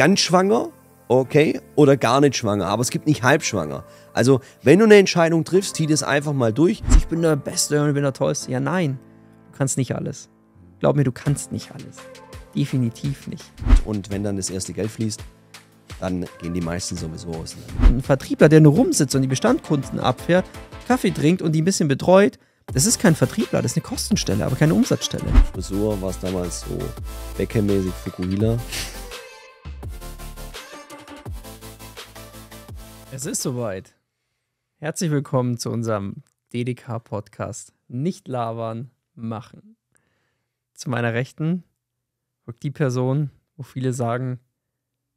ganz schwanger, okay, oder gar nicht schwanger, aber es gibt nicht halbschwanger. Also, wenn du eine Entscheidung triffst, zieh das einfach mal durch. Ich bin der Beste und ich bin der Tollste. Ja, nein, du kannst nicht alles. Glaub mir, du kannst nicht alles. Definitiv nicht. Und wenn dann das erste Geld fließt, dann gehen die meisten sowieso aus. Ein Vertriebler, der nur rumsitzt und die Bestandkunden abfährt, Kaffee trinkt und die ein bisschen betreut, das ist kein Vertriebler, das ist eine Kostenstelle, aber keine Umsatzstelle. Frisur war es damals so Beckermäßig Fukuhila. Es ist soweit. Herzlich willkommen zu unserem DDK-Podcast. Nicht labern, machen. Zu meiner Rechten rückt die Person, wo viele sagen,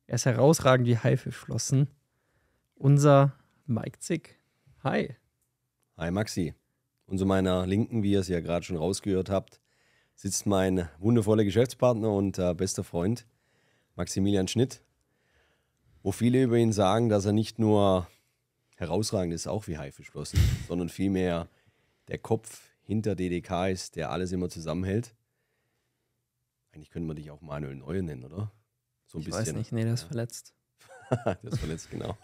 er ist herausragend wie Haifischflossen. Unser Mike Zick. Hi. Hi Maxi. Und zu meiner Linken, wie ihr es ja gerade schon rausgehört habt, sitzt mein wundervoller Geschäftspartner und äh, bester Freund Maximilian Schnitt wo viele über ihn sagen, dass er nicht nur herausragend ist, auch wie Haifischflossen, sondern vielmehr der Kopf hinter DDK ist, der alles immer zusammenhält. Eigentlich könnte man dich auch Manuel Neue nennen, oder? So ein ich bisschen. weiß nicht, nee, der ist verletzt. der ist verletzt, genau.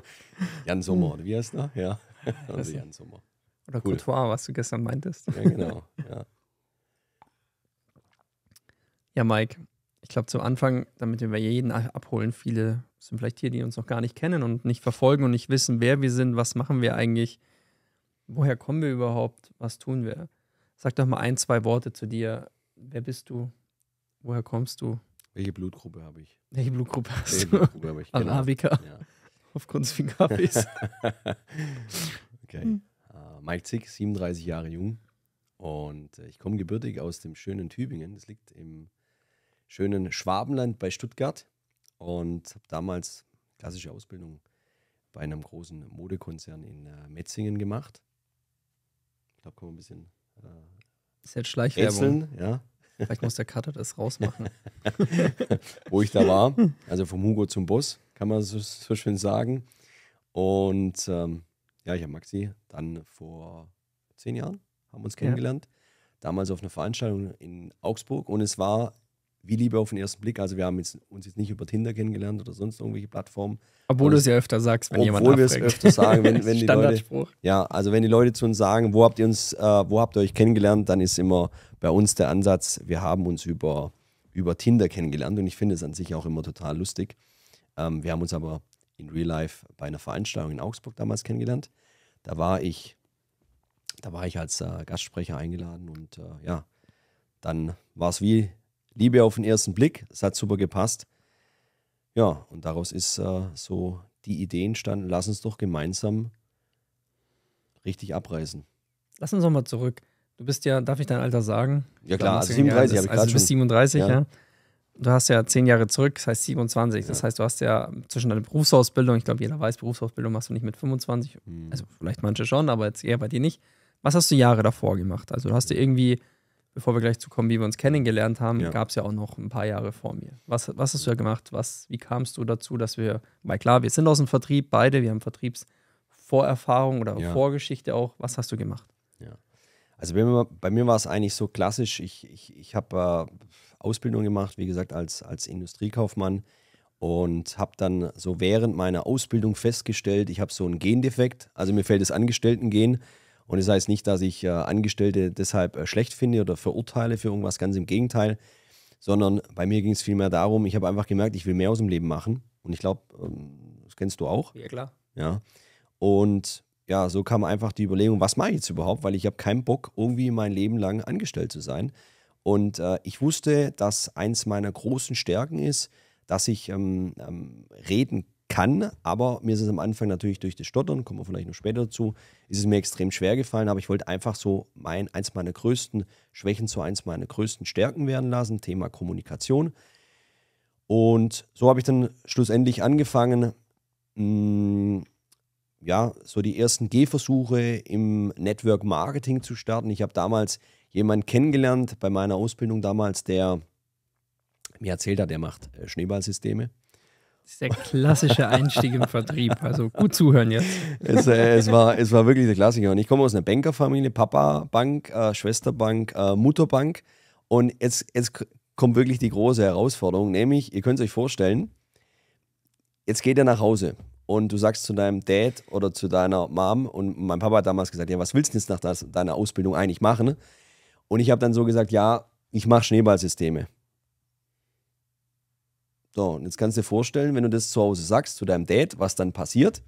Jan Sommer, oder hm. wie heißt er? Ja, also Jan Sommer. Oder cool. Couture, was du gestern meintest. ja, genau. Ja. ja, Mike, glaube, zum Anfang, damit wir jeden abholen, viele sind vielleicht hier, die uns noch gar nicht kennen und nicht verfolgen und nicht wissen, wer wir sind, was machen wir eigentlich, woher kommen wir überhaupt, was tun wir. Sag doch mal ein, zwei Worte zu dir. Wer bist du? Woher kommst du? Welche Blutgruppe habe ich? Welche Blutgruppe hast du? Blutgruppe habe ich? Genau. Arabica. Ja. Aufgrund von Kaffees. okay. Hm. Uh, Mike Zick, 37 Jahre jung. Und äh, ich komme gebürtig aus dem schönen Tübingen. Das liegt im schönen Schwabenland bei Stuttgart und habe damals klassische Ausbildung bei einem großen Modekonzern in äh, Metzingen gemacht. Ich glaube, kann man ein bisschen. Äh, ist jetzt Schleichwerbung. ja. Vielleicht muss der Cutter das rausmachen. Wo ich da war, also vom Hugo zum Boss, kann man so, so schön sagen. Und ähm, ja, ich habe Maxi dann vor zehn Jahren haben uns kennengelernt. Ja. Damals auf einer Veranstaltung in Augsburg und es war wie Liebe auf den ersten Blick. Also wir haben jetzt, uns jetzt nicht über Tinder kennengelernt oder sonst irgendwelche Plattformen. Obwohl du es ja öfter sagst, wenn jemand Obwohl wir es öfter sagen, wenn, wenn die Leute, ja, also wenn die Leute zu uns sagen, wo habt ihr uns, äh, wo habt ihr euch kennengelernt, dann ist immer bei uns der Ansatz, wir haben uns über, über Tinder kennengelernt und ich finde es an sich auch immer total lustig. Ähm, wir haben uns aber in Real Life bei einer Veranstaltung in Augsburg damals kennengelernt. Da war ich, da war ich als äh, Gastsprecher eingeladen und äh, ja, dann war es wie Liebe auf den ersten Blick, es hat super gepasst. Ja, und daraus ist äh, so die Idee entstanden, lass uns doch gemeinsam richtig abreißen. Lass uns nochmal zurück. Du bist ja, darf ich dein Alter sagen? Ja klar, also 37 habe ich Also du bist 37, ja. ja. Du hast ja zehn Jahre zurück, das heißt 27. Ja. Das heißt, du hast ja zwischen deiner Berufsausbildung, ich glaube, jeder weiß, Berufsausbildung machst du nicht mit 25, hm. also vielleicht manche schon, aber jetzt eher bei dir nicht. Was hast du Jahre davor gemacht? Also du hast dir irgendwie bevor wir gleich zu kommen, wie wir uns kennengelernt haben, ja. gab es ja auch noch ein paar Jahre vor mir. Was, was hast du ja gemacht? Was, wie kamst du dazu, dass wir, weil klar, wir sind aus dem Vertrieb, beide, wir haben Vertriebsvorerfahrung oder ja. Vorgeschichte auch. Was hast du gemacht? Ja. Also bei mir, bei mir war es eigentlich so klassisch. Ich, ich, ich habe äh, Ausbildung gemacht, wie gesagt, als, als Industriekaufmann und habe dann so während meiner Ausbildung festgestellt, ich habe so einen Gendefekt. Also mir fällt das Angestellten-Gen. Und das heißt nicht, dass ich äh, Angestellte deshalb äh, schlecht finde oder verurteile für irgendwas, ganz im Gegenteil, sondern bei mir ging es vielmehr darum, ich habe einfach gemerkt, ich will mehr aus dem Leben machen. Und ich glaube, ähm, das kennst du auch. Ja, klar. Ja. Und ja, so kam einfach die Überlegung, was mache ich jetzt überhaupt, weil ich habe keinen Bock, irgendwie mein Leben lang angestellt zu sein. Und äh, ich wusste, dass eins meiner großen Stärken ist, dass ich ähm, ähm, reden kann, aber mir ist es am Anfang natürlich durch das Stottern, kommen wir vielleicht noch später dazu, ist es mir extrem schwer gefallen, aber ich wollte einfach so mein, eins meiner größten Schwächen zu eins meiner größten Stärken werden lassen, Thema Kommunikation. Und so habe ich dann schlussendlich angefangen, mh, mm, ja, so die ersten Gehversuche im Network Marketing zu starten. Ich habe damals jemanden kennengelernt bei meiner Ausbildung damals, der mir erzählt hat, der macht äh, Schneeballsysteme. Das ist der klassische Einstieg im Vertrieb. Also gut zuhören jetzt. Es, äh, es, war, es war wirklich der Klassiker. Und ich komme aus einer Bankerfamilie: Papa Bank, äh, Schwester Bank, äh, Mutter Bank. Und jetzt, jetzt kommt wirklich die große Herausforderung: nämlich, ihr könnt es euch vorstellen, jetzt geht er nach Hause und du sagst zu deinem Dad oder zu deiner Mom und mein Papa hat damals gesagt, ja, was willst du jetzt nach deiner Ausbildung eigentlich machen? Und ich habe dann so gesagt, ja, ich mache Schneeballsysteme. So, und jetzt kannst du dir vorstellen, wenn du das zu Hause sagst, zu deinem Dad, was dann passiert.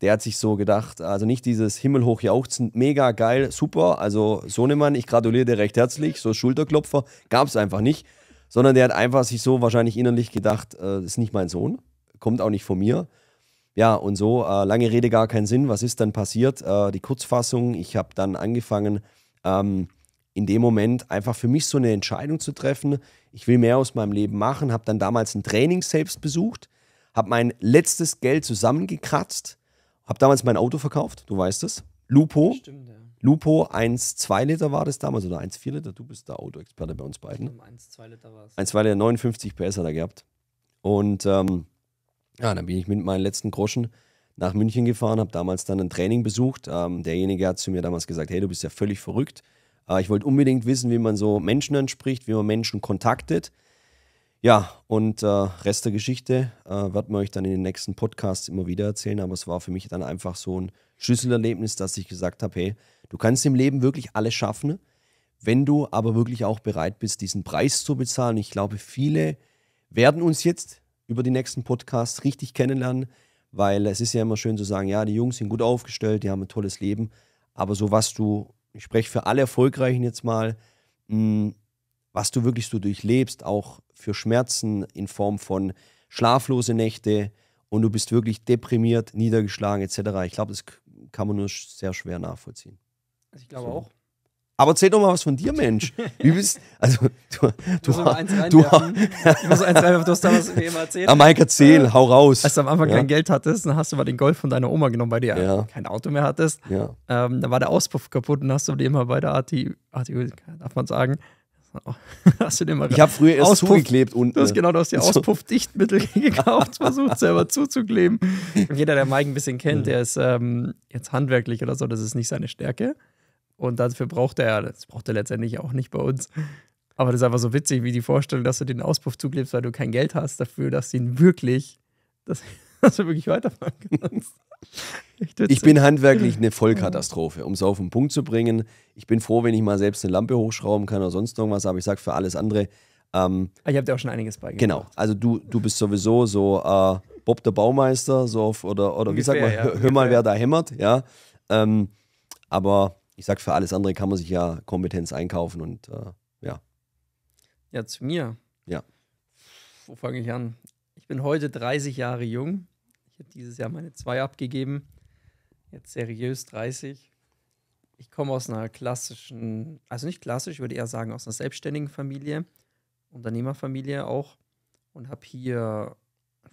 Der hat sich so gedacht, also nicht dieses himmelhoch jauchzend, mega geil, super, also Sohnemann, ich gratuliere dir recht herzlich, so Schulterklopfer, gab es einfach nicht, sondern der hat einfach sich so wahrscheinlich innerlich gedacht, äh, ist nicht mein Sohn, kommt auch nicht von mir. Ja, und so, äh, lange Rede gar keinen Sinn, was ist dann passiert? Äh, die Kurzfassung, ich habe dann angefangen, ähm, in dem Moment einfach für mich so eine Entscheidung zu treffen, ich will mehr aus meinem Leben machen, habe dann damals ein Training selbst besucht, habe mein letztes Geld zusammengekratzt, habe damals mein Auto verkauft, du weißt es, Lupo. Stimmt, ja. Lupo 1,2 Liter war das damals oder 1,4 Liter, du bist der Autoexperte bei uns beiden. 1,2 Liter war es. 1,2 Liter, 59 PS hat er gehabt. Und ähm, ja, dann bin ich mit meinen letzten Groschen nach München gefahren, habe damals dann ein Training besucht. Ähm, derjenige hat zu mir damals gesagt, hey, du bist ja völlig verrückt. Ah, ich wollte unbedingt wissen, wie man so Menschen anspricht, wie man Menschen kontaktet. Ja, und äh, Rest der Geschichte äh, wird man euch dann in den nächsten Podcasts immer wieder erzählen, aber es war für mich dann einfach so ein Schlüsselerlebnis, dass ich gesagt habe, hey, du kannst im Leben wirklich alles schaffen, wenn du aber wirklich auch bereit bist, diesen Preis zu bezahlen. Ich glaube, viele werden uns jetzt über die nächsten Podcasts richtig kennenlernen, weil es ist ja immer schön zu sagen, ja, die Jungs sind gut aufgestellt, die haben ein tolles Leben, aber so was du ich spreche für alle Erfolgreichen jetzt mal, mh, hm, was du wirklich so durchlebst, auch für Schmerzen in Form von schlaflose Nächte und du bist wirklich deprimiert, niedergeschlagen etc. Ich glaube, das kann man nur sehr schwer nachvollziehen. Also ich glaube so. auch. Aber erzähl doch mal was von dir, Mensch. Wie bist also du? Du, du, eins du, ich eins reinwerfen, du hast da was mir immer erzählt. Ja, Mike, erzähl, äh, hau raus. Als du am Anfang ja. kein Geld hattest, dann hast du mal den Golf von deiner Oma genommen, weil du ja. kein Auto mehr hattest. Ja. Ähm, dann war der Auspuff kaputt und hast du den immer bei der ATU, ATU darf man sagen, Hast du den mal ich habe früher erst Auspuff, zugeklebt unten. Du hast äh, genau, du hast dir Auspuffdichtmittel gekauft, versucht selber zuzukleben. jeder, der Mike ein bisschen kennt, der ist ähm, jetzt handwerklich oder so, das ist nicht seine Stärke. Und dafür braucht er, das braucht er letztendlich auch nicht bei uns. Aber das ist einfach so witzig, wie die Vorstellung, dass du den Auspuff zuklebst, weil du kein Geld hast dafür, dass du ihn wirklich, dass, dass du wirklich weiterfahren kannst. ich bin handwerklich eine Vollkatastrophe, um es auf den Punkt zu bringen. Ich bin froh, wenn ich mal selbst eine Lampe hochschrauben kann oder sonst irgendwas, aber ich sage für alles andere. Ähm, ah, ich habe dir auch schon einiges beigebracht. Genau, also du, du bist sowieso so äh, Bob der Baumeister, so auf, oder, oder wie sagt man, ja, hör, hör mal, wer da hämmert, ja. Ähm, aber ich sage, für alles andere kann man sich ja Kompetenz einkaufen und äh, ja. Ja, zu mir. Ja. Wo fange ich an? Ich bin heute 30 Jahre jung. Ich habe dieses Jahr meine 2 abgegeben. Jetzt seriös 30. Ich komme aus einer klassischen, also nicht klassisch, ich würde eher sagen, aus einer selbstständigen Familie, Unternehmerfamilie auch und habe hier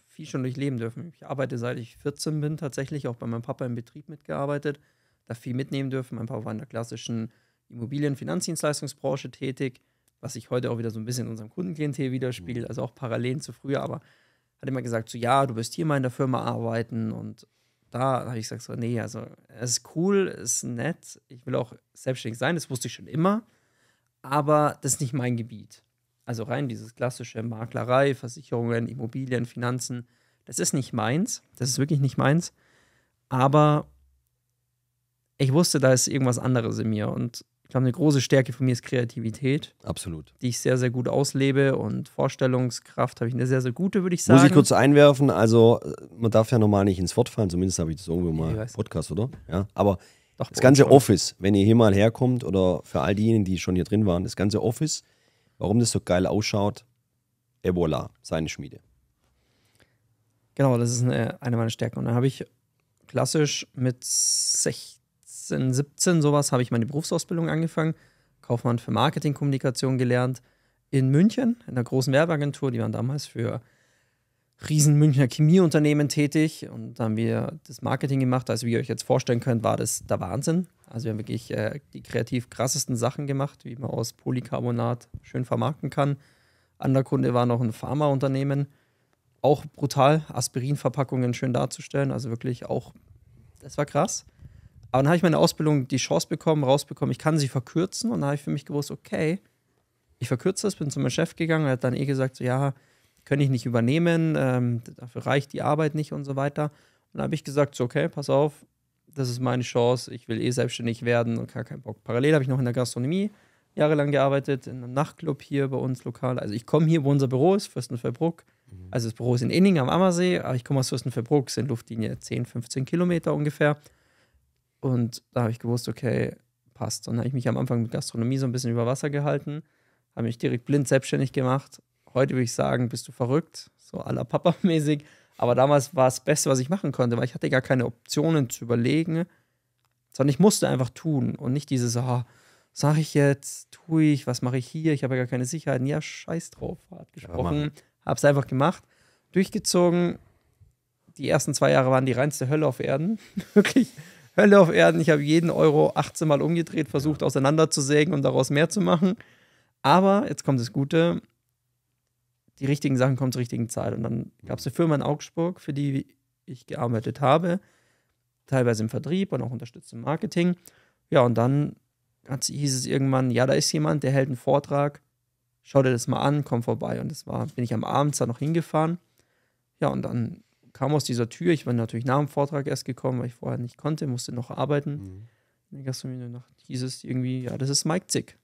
viel schon durchleben dürfen. Ich arbeite seit ich 14 bin, tatsächlich auch bei meinem Papa im Betrieb mitgearbeitet da viel mitnehmen dürfen. Mein Papa war in der klassischen Immobilienfinanzdienstleistungsbranche tätig, was sich heute auch wieder so ein bisschen in unserem Kundenklientel widerspiegelt, mhm. also auch parallel zu früher, aber hat immer gesagt, so ja, du wirst hier mal in der Firma arbeiten und da habe ich gesagt, so nee, also es ist cool, es ist nett, ich will auch selbstständig sein, das wusste ich schon immer, aber das ist nicht mein Gebiet. Also rein dieses klassische Maklerei, Versicherungen, Immobilien, Finanzen, das ist nicht meins, das ist wirklich nicht meins, aber ich wusste, da ist irgendwas anderes in mir. Und ich glaube, eine große Stärke von mir ist Kreativität. Absolut. Die ich sehr, sehr gut auslebe und Vorstellungskraft habe ich eine sehr, sehr gute, würde ich sagen. Muss ich kurz einwerfen, also äh, man darf ja normal nicht ins Wort fallen, zumindest habe ich das irgendwo mal Podcast, oder? Ja, aber Doch, das ganze Office, wenn ihr hier mal herkommt oder für all diejenigen, die schon hier drin waren, das ganze Office, warum das so geil ausschaut, Ebola, seine Schmiede. Genau, das ist eine, eine meiner Stärken. Und dann habe ich klassisch mit 16 16, 17 sowas habe ich meine Berufsausbildung angefangen. Kaufmann für Marketingkommunikation gelernt in München, in einer großen Werbeagentur. Die waren damals für riesen Münchner Chemieunternehmen tätig und da haben wir das Marketing gemacht. Also wie ihr euch jetzt vorstellen könnt, war das der Wahnsinn. Also wir haben wirklich äh, die kreativ krassesten Sachen gemacht, wie man aus Polycarbonat schön vermarkten kann. Anderer Kunde war noch ein Pharmaunternehmen. Auch brutal, Aspirinverpackungen schön darzustellen. Also wirklich auch, das war krass. Aber dann habe ich meine Ausbildung die Chance bekommen, rausbekommen, ich kann sie verkürzen. Und dann habe ich für mich gewusst, okay, ich verkürze das, bin zu meinem Chef gegangen. Er hat dann eh gesagt, so, ja, kann ich nicht übernehmen, ähm, dafür reicht die Arbeit nicht und so weiter. Und dann habe ich gesagt, so, okay, pass auf, das ist meine Chance, ich will eh selbstständig werden und gar keinen Bock. Parallel habe ich noch in der Gastronomie jahrelang gearbeitet, in einem Nachtclub hier bei uns lokal. Also ich komme hier, wo unser Büro ist, Fürstenfeldbruck. Mhm. Also das Büro ist in Inning am Ammersee, aber ich komme aus Fürstenfeldbruck, sind Luftlinie 10, 15 Kilometer ungefähr. Und da habe ich gewusst, okay, passt. Dann habe ich mich am Anfang mit Gastronomie so ein bisschen über Wasser gehalten, habe mich direkt blind selbstständig gemacht. Heute würde ich sagen, bist du verrückt, so aller Papa-mäßig. Aber damals war es das Beste, was ich machen konnte, weil ich hatte gar keine Optionen zu überlegen, sondern ich musste einfach tun und nicht dieses, ah, oh, sag ich jetzt, tue ich, was mache ich hier, ich habe ja gar keine Sicherheiten. Ja, scheiß drauf, hat gesprochen. Ja, habe es einfach gemacht, durchgezogen. Die ersten zwei Jahre waren die reinste Hölle auf Erden. Wirklich. Hölle auf Erden. Ich habe jeden Euro 18 Mal umgedreht, versucht auseinanderzusägen und daraus mehr zu machen. Aber jetzt kommt das Gute: die richtigen Sachen kommen zur richtigen Zeit. Und dann gab es eine Firma in Augsburg, für die ich gearbeitet habe, teilweise im Vertrieb und auch unterstützt im Marketing. Ja, und dann hat, hieß es irgendwann: Ja, da ist jemand, der hält einen Vortrag. Schau dir das mal an, komm vorbei. Und das war, bin ich am Abend da noch hingefahren. Ja, und dann kam aus dieser Tür. Ich war natürlich nach dem Vortrag erst gekommen, weil ich vorher nicht konnte, musste noch arbeiten. Mhm. In der Gastronomie nach hieß es irgendwie, ja, das ist Mike Zick.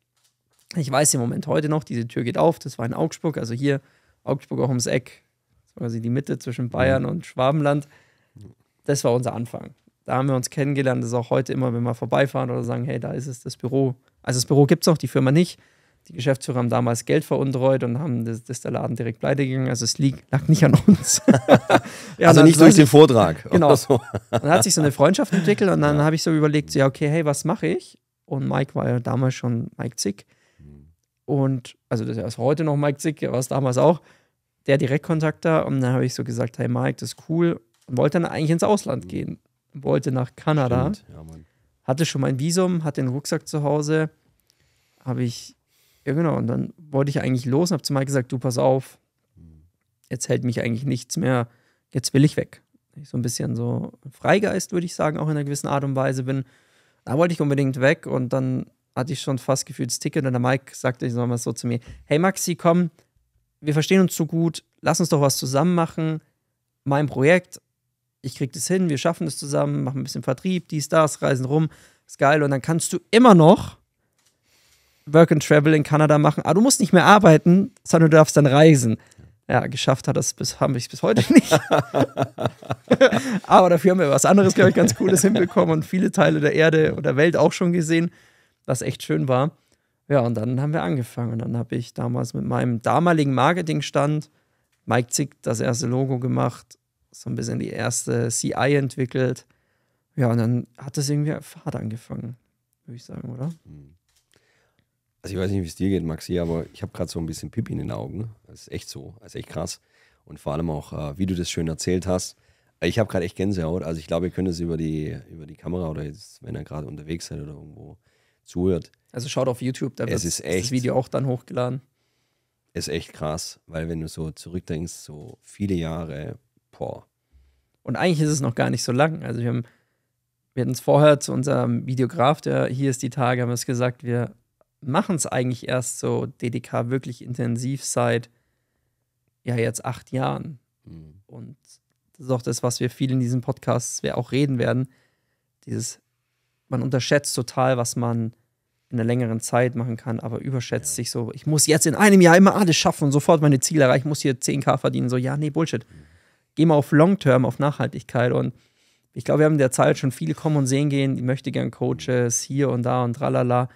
Ich weiß im Moment heute noch, diese Tür geht auf. Das war in Augsburg, also hier Augsburg auch ums Eck. quasi die Mitte zwischen Bayern mhm. und Schwabenland. Mhm. Das war unser Anfang. Da haben wir uns kennengelernt. Das ist auch heute immer, wenn wir vorbeifahren oder sagen, hey, da ist es, das Büro. Also das Büro gibt es noch, die Firma nicht. Die Geschäftsführer haben damals Geld veruntreut und haben das, das der Laden direkt pleite gegangen. Also es lieg, lag nicht an uns. ja, also nicht durch den Vortrag. Genau. So. Also. dann hat sich so eine Freundschaft entwickelt und dann ja. habe ich so überlegt, so, ja, okay, hey, was mache ich? Und Mike war ja damals schon Mike Zick. Mhm. Und also das ist heute noch Mike Zick, war es damals auch. Der Direktkontakt da. Und dann habe ich so gesagt, hey Mike, das ist cool. Und wollte dann eigentlich ins Ausland mhm. gehen. Wollte nach Kanada. Stimmt, ja, hatte schon mein Visum, hatte den Rucksack zu Hause. Habe ich ja, genau. Und dann wollte ich eigentlich los und habe zu Mike gesagt: Du, pass auf, jetzt hält mich eigentlich nichts mehr, jetzt will ich weg. Ich so ein bisschen so Freigeist, würde ich sagen, auch in einer gewissen Art und Weise bin. Da wollte ich unbedingt weg und dann hatte ich schon fast gefühlt das Ticket und der Mike sagte ich mal so zu mir: Hey Maxi, komm, wir verstehen uns so gut, lass uns doch was zusammen machen. Mein Projekt, ich krieg das hin, wir schaffen das zusammen, machen ein bisschen Vertrieb, dies, das, reisen rum, ist geil und dann kannst du immer noch Work and Travel in Kanada machen. Ah, du musst nicht mehr arbeiten, sondern du darfst dann reisen. Ja, geschafft hat das bis, haben wir es bis heute nicht. Aber dafür haben wir was anderes, glaube ich, ganz Cooles hinbekommen und viele Teile der Erde oder Welt auch schon gesehen, was echt schön war. Ja, und dann haben wir angefangen. Und dann habe ich damals mit meinem damaligen Marketingstand Mike Zick das erste Logo gemacht, so ein bisschen die erste CI entwickelt. Ja, und dann hat das irgendwie Fahrt angefangen, würde ich sagen, oder? Mhm. Also ich weiß nicht, wie es dir geht, Maxi, aber ich habe gerade so ein bisschen Pipi in den Augen. Das ist echt so, das ist echt krass. Und vor allem auch, äh, wie du das schön erzählt hast. Äh, ich habe gerade echt Gänsehaut. Also ich glaube, ihr könnt es über die, über die Kamera oder jetzt, wenn ihr gerade unterwegs seid oder irgendwo zuhört. Also schaut auf YouTube, da wird das Video auch dann hochgeladen. Ist echt krass, weil wenn du so zurückdenkst, so viele Jahre, boah. Und eigentlich ist es noch gar nicht so lang. Also wir haben wir hatten es vorher zu unserem Videograf, der hier ist die Tage, haben wir es gesagt, wir machen es eigentlich erst so DDK wirklich intensiv seit ja jetzt acht Jahren. Mhm. Und das ist auch das, was wir viel in diesem Podcast wir auch reden werden. Dieses, man unterschätzt total, was man in einer längeren Zeit machen kann, aber überschätzt ja. sich so, ich muss jetzt in einem Jahr immer alles schaffen und sofort meine Ziele erreichen, ich muss hier 10k verdienen. So, ja, nee, Bullshit. Mhm. Geh mal auf Long-Term, auf Nachhaltigkeit und ich glaube, wir haben in der Zeit schon viele kommen und sehen gehen, die möchte gern Coaches hier und da und tralala.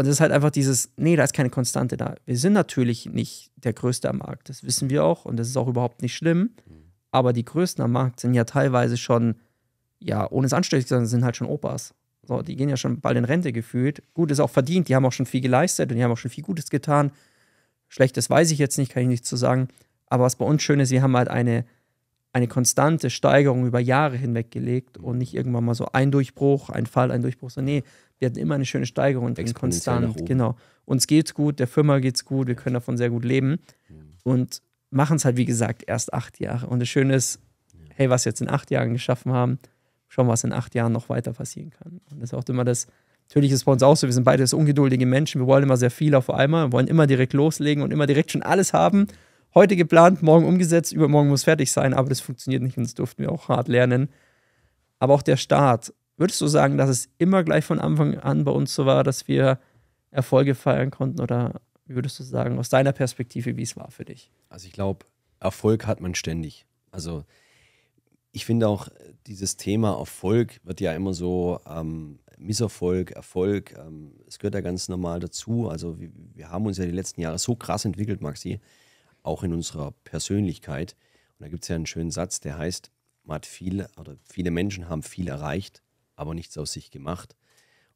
Und es ist halt einfach dieses, nee, da ist keine Konstante da. Wir sind natürlich nicht der Größte am Markt, das wissen wir auch und das ist auch überhaupt nicht schlimm. Aber die Größten am Markt sind ja teilweise schon, ja, ohne es anständig zu sein, sind halt schon Opas. So, die gehen ja schon bald in Rente gefühlt. Gut ist auch verdient, die haben auch schon viel geleistet und die haben auch schon viel Gutes getan. Schlechtes weiß ich jetzt nicht, kann ich nichts zu sagen. Aber was bei uns schön ist, wir haben halt eine, eine konstante Steigerung über Jahre hinweg gelegt und nicht irgendwann mal so ein Durchbruch, ein Fall, ein Durchbruch. So, nee, wir hatten immer eine schöne Steigerung drin, konstant. Genau. Uns geht's gut, der Firma geht's gut, wir können davon sehr gut leben. Und machen es halt, wie gesagt, erst acht Jahre. Und das Schöne ist, hey, was wir jetzt in acht Jahren geschaffen haben, schauen, was in acht Jahren noch weiter passieren kann. Und das ist auch immer das, natürlich ist es bei uns auch so, wir sind beides ungeduldige Menschen, wir wollen immer sehr viel auf einmal, wollen immer direkt loslegen und immer direkt schon alles haben. Heute geplant, morgen umgesetzt, übermorgen muss fertig sein, aber das funktioniert nicht und das durften wir auch hart lernen. Aber auch der Start, Würdest du sagen, dass es immer gleich von Anfang an bei uns so war, dass wir Erfolge feiern konnten? Oder wie würdest du sagen, aus deiner Perspektive, wie es war für dich? Also ich glaube, Erfolg hat man ständig. Also ich finde auch, dieses Thema Erfolg wird ja immer so ähm, Misserfolg, Erfolg, ähm, es gehört ja ganz normal dazu. Also wir, wir, haben uns ja die letzten Jahre so krass entwickelt, Maxi, auch in unserer Persönlichkeit. Und da gibt es ja einen schönen Satz, der heißt, man hat viel oder viele Menschen haben viel erreicht, aber nichts aus sich gemacht.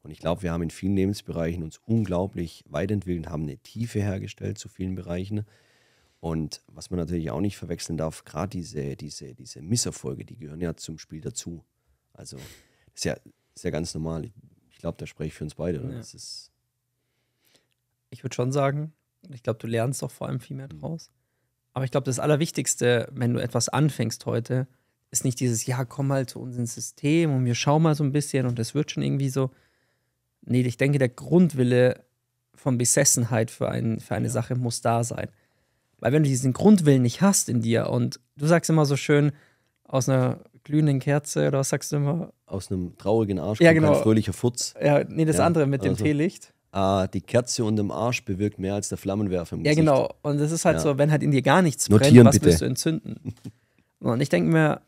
Und ich glaube, wir haben in vielen Lebensbereichen uns unglaublich weiterentwickelt, haben eine Tiefe hergestellt zu vielen Bereichen. Und was man natürlich auch nicht verwechseln darf, gerade diese, diese, diese Misserfolge, die gehören ja zum Spiel dazu. Also, das ist ja, ist ja ganz normal. Ich glaube, da spreche ich für uns beide. Ja. Das ist ich würde schon sagen, ich glaube, du lernst doch vor allem viel mehr mhm. draus. Aber ich glaube, das Allerwichtigste, wenn du etwas anfängst heute, ist nicht dieses, ja, komm mal zu uns ins System und wir schauen mal so ein bisschen und das wird schon irgendwie so. Nee, ich denke, der Grundwille von Besessenheit für, ein, für eine ja. Sache muss da sein. Weil wenn du diesen Grundwillen nicht hast in dir und du sagst immer so schön, aus einer glühenden Kerze oder was sagst du immer? Aus einem traurigen Arsch ja, genau. kein fröhlicher Futz. Ja, nee, das ja, andere mit also, dem Teelicht. Ah, die Kerze und dem Arsch bewirkt mehr als der Flammenwerfer im Ja, genau. Und das ist halt ja. so, wenn halt in dir gar nichts Notieren, brennt, was bitte. willst du entzünden? und ich denke mir,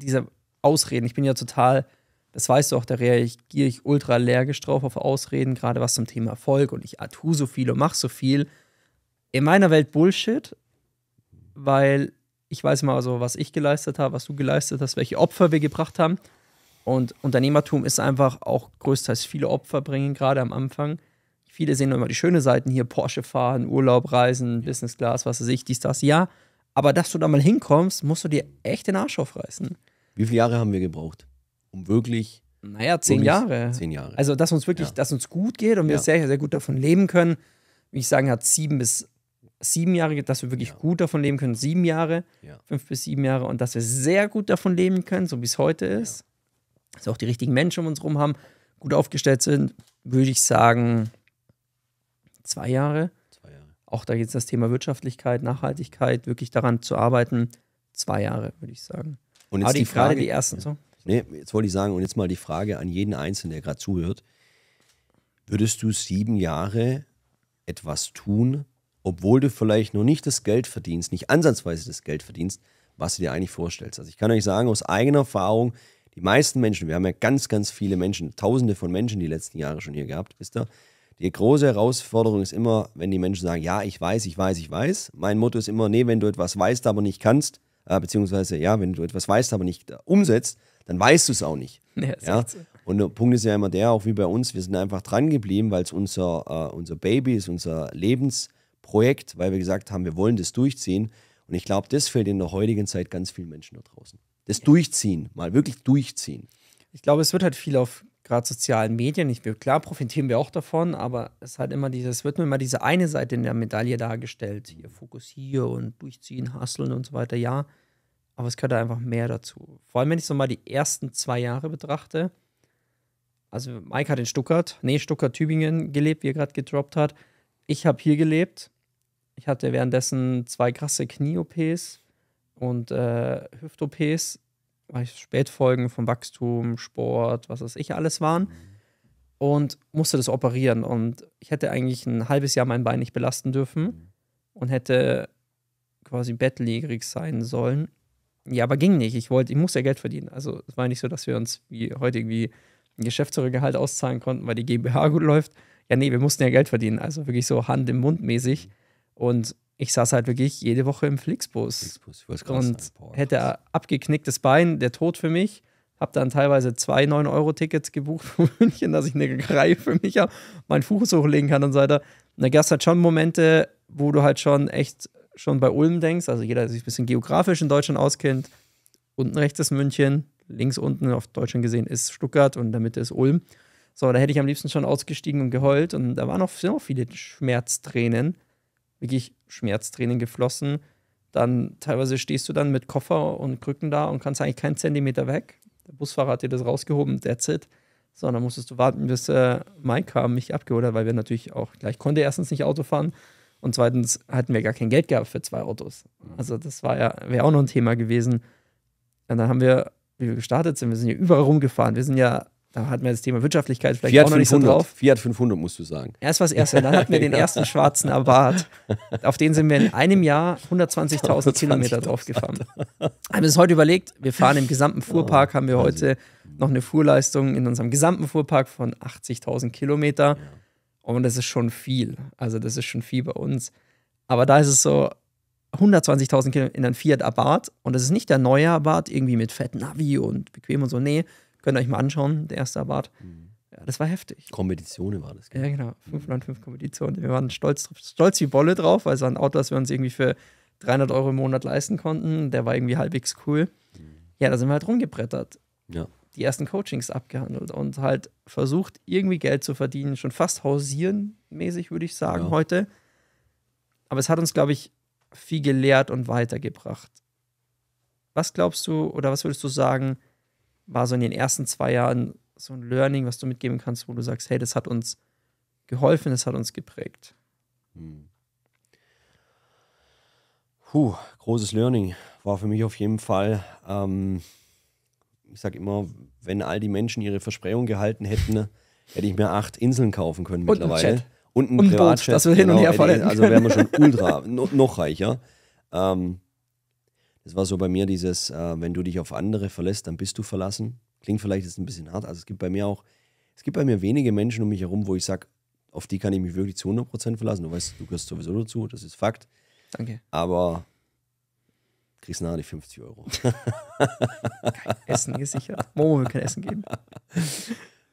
diese Ausreden, ich bin ja total, das weißt du auch, da reagiere ich ultra allergisch drauf auf Ausreden, gerade was zum Thema Erfolg und ich ah, tue so viel und mache so viel. In meiner Welt Bullshit, weil ich weiß mal so, was ich geleistet habe, was du geleistet hast, welche Opfer wir gebracht haben. Und Unternehmertum ist einfach auch größtenteils viele Opfer bringen, gerade am Anfang. Viele sehen immer die schönen Seiten hier, Porsche fahren, Urlaub reisen, Business Class, was weiß ich, dies, das, ja. Aber dass du da mal hinkommst, musst du dir echt den Arsch aufreißen. Wie viele Jahre haben wir gebraucht, um wirklich. Naja, zehn Jahre. Zehn Jahre. Also, dass uns wirklich, ja. dass uns gut geht und wir ja. sehr, sehr gut davon leben können. Wie ich sagen, hat sieben bis sieben Jahre, dass wir wirklich ja. gut davon leben können, sieben Jahre, ja. fünf bis sieben Jahre und dass wir sehr gut davon leben können, so wie es heute ist. Ja. Dass wir auch die richtigen Menschen um uns herum haben, gut aufgestellt sind, würde ich sagen, zwei Jahre. Zwei Jahre. Auch da geht es das Thema Wirtschaftlichkeit, Nachhaltigkeit, wirklich daran zu arbeiten, zwei Jahre, würde ich sagen. Und jetzt Aber die, die Frage, gerade die ersten. So. Nee, jetzt wollte ich sagen, und jetzt mal die Frage an jeden Einzelnen, der gerade zuhört. Würdest du sieben Jahre etwas tun, obwohl du vielleicht noch nicht das Geld verdienst, nicht ansatzweise das Geld verdienst, was du dir eigentlich vorstellst? Also ich kann euch sagen, aus eigener Erfahrung, die meisten Menschen, wir haben ja ganz, ganz viele Menschen, tausende von Menschen die letzten Jahre schon hier gehabt, wisst ihr? Die große Herausforderung ist immer, wenn die Menschen sagen, ja, ich weiß, ich weiß, ich weiß. Mein Motto ist immer, nee, wenn du etwas weißt, aber nicht kannst, äh, beziehungsweise ja, wenn du etwas weißt, aber nicht äh, umsetzt, dann weißt du es auch nicht. Ja, ja? Und der Punkt ist ja immer der, auch wie bei uns, wir sind einfach dran geblieben, weil es unser, äh, unser Baby ist, unser Lebensprojekt, weil wir gesagt haben, wir wollen das durchziehen. Und ich glaube, das fehlt in der heutigen Zeit ganz vielen Menschen da draußen. Das ja. Durchziehen, mal wirklich durchziehen. Ich glaube, es wird halt viel auf gerade sozialen Medien nicht mehr. Klar profitieren wir auch davon, aber es hat immer dieses, es wird nur immer diese eine Seite in der Medaille dargestellt. Hier Fokus hier und durchziehen, hasseln und so weiter. Ja, aber es gehört einfach mehr dazu. Vor allem, wenn ich so mal die ersten zwei Jahre betrachte. Also, Mike hat in Stuttgart, nee, Stuttgart-Tübingen gelebt, wie er gerade gedroppt hat. Ich habe hier gelebt. Ich hatte währenddessen zwei krasse Knie-OPs und äh, Hüft-OPs, weil Spätfolgen vom Wachstum, Sport, was weiß ich alles waren. Und musste das operieren. Und ich hätte eigentlich ein halbes Jahr mein Bein nicht belasten dürfen und hätte quasi bettlägerig sein sollen ja, aber ging nicht. Ich wollte, ich muss ja Geld verdienen. Also es war nicht so, dass wir uns wie heute irgendwie ein Geschäftsführergehalt auszahlen konnten, weil die GmbH gut läuft. Ja, nee, wir mussten ja Geld verdienen. Also wirklich so Hand im Mund mäßig. Und ich saß halt wirklich jede Woche im Flixbus, Flixbus und Boah, hätte abgeknicktes Bein, der Tod für mich. Hab dann teilweise zwei 9-Euro-Tickets gebucht für München, dass ich eine Reihe für mich habe, meinen Fuß hochlegen kann und so weiter. Und da gab es halt schon Momente, wo du halt schon echt schon bei Ulm denkst, also jeder, der sich ein bisschen geografisch in Deutschland auskennt, unten rechts ist München, links unten auf Deutschland gesehen ist Stuttgart und in der Mitte ist Ulm. So, da hätte ich am liebsten schon ausgestiegen und geheult und da waren auch, sind viele Schmerztränen, wirklich Schmerztränen geflossen. Dann teilweise stehst du dann mit Koffer und Krücken da und kannst eigentlich keinen Zentimeter weg. Der Busfahrer hat dir das rausgehoben, that's it. So, dann musstest du warten, bis äh, Mike kam, mich abgeholt hat, weil wir natürlich auch gleich konnte erstens nicht Auto fahren und zweitens hatten wir gar kein Geld gehabt für zwei Autos. Mhm. Also das war ja, wäre auch noch ein Thema gewesen. Und dann haben wir, wie wir gestartet sind, wir sind ja überall rumgefahren. Wir sind ja, da hatten wir das Thema Wirtschaftlichkeit vielleicht Fiat auch noch 500. nicht so drauf. Fiat 500 musst du sagen. Erst was das erste. Dann hatten wir den ersten schwarzen Abarth. Auf den sind wir in einem Jahr 120.000 Kilometer draufgefahren. Haben wir es heute überlegt, wir fahren im gesamten oh, Fuhrpark, haben wir heute noch eine Fuhrleistung in unserem gesamten Fuhrpark von 80.000 Kilometer. Ja und das ist schon viel. Also, das ist schon viel bei uns. Aber da ist es so, 120.000 Kilometer in einem Fiat Abarth. Und das ist nicht der neue Abarth, irgendwie mit fett Navi und bequem und so. Nee, könnt ihr euch mal anschauen, der erste Abarth. Mhm. Ja, das war heftig. Kompetitionen war das, Genau. Ja, genau. 505 Kompetitionen. Wir waren stolz, stolz wie Bolle drauf, weil es war ein Auto, das wir uns irgendwie für 300 Euro im Monat leisten konnten. Der war irgendwie halbwegs cool. Mhm. Ja, da sind wir halt rumgebrettert. Ja die ersten Coachings abgehandelt und halt versucht, irgendwie Geld zu verdienen. Schon fast hausierenmäßig, würde ich sagen, ja. heute. Aber es hat uns, glaube ich, viel gelehrt und weitergebracht. Was glaubst du oder was würdest du sagen, war so in den ersten zwei Jahren so ein Learning, was du mitgeben kannst, wo du sagst, hey, das hat uns geholfen, das hat uns geprägt? Hm. Puh, großes Learning war für mich auf jeden Fall. Ähm ich sage immer, wenn all die Menschen ihre Versprechung gehalten hätten, hätte ich mir acht Inseln kaufen können und mittlerweile. Ein und ein, und ein Boot, das wir genau, hin und genau, her hätte, Also wären wir schon ultra, no, noch reicher. Ähm, das war so bei mir dieses, äh, wenn du dich auf andere verlässt, dann bist du verlassen. Klingt vielleicht jetzt ein bisschen hart. Also es gibt bei mir auch, es gibt bei mir wenige Menschen um mich herum, wo ich sage, auf die kann ich mich wirklich zu 100% verlassen. Du weißt, du gehörst sowieso dazu, das ist Fakt. Danke. Aber kriegst nahe die 50 Euro. Kein Essen gesichert. Momo will kein Essen geben.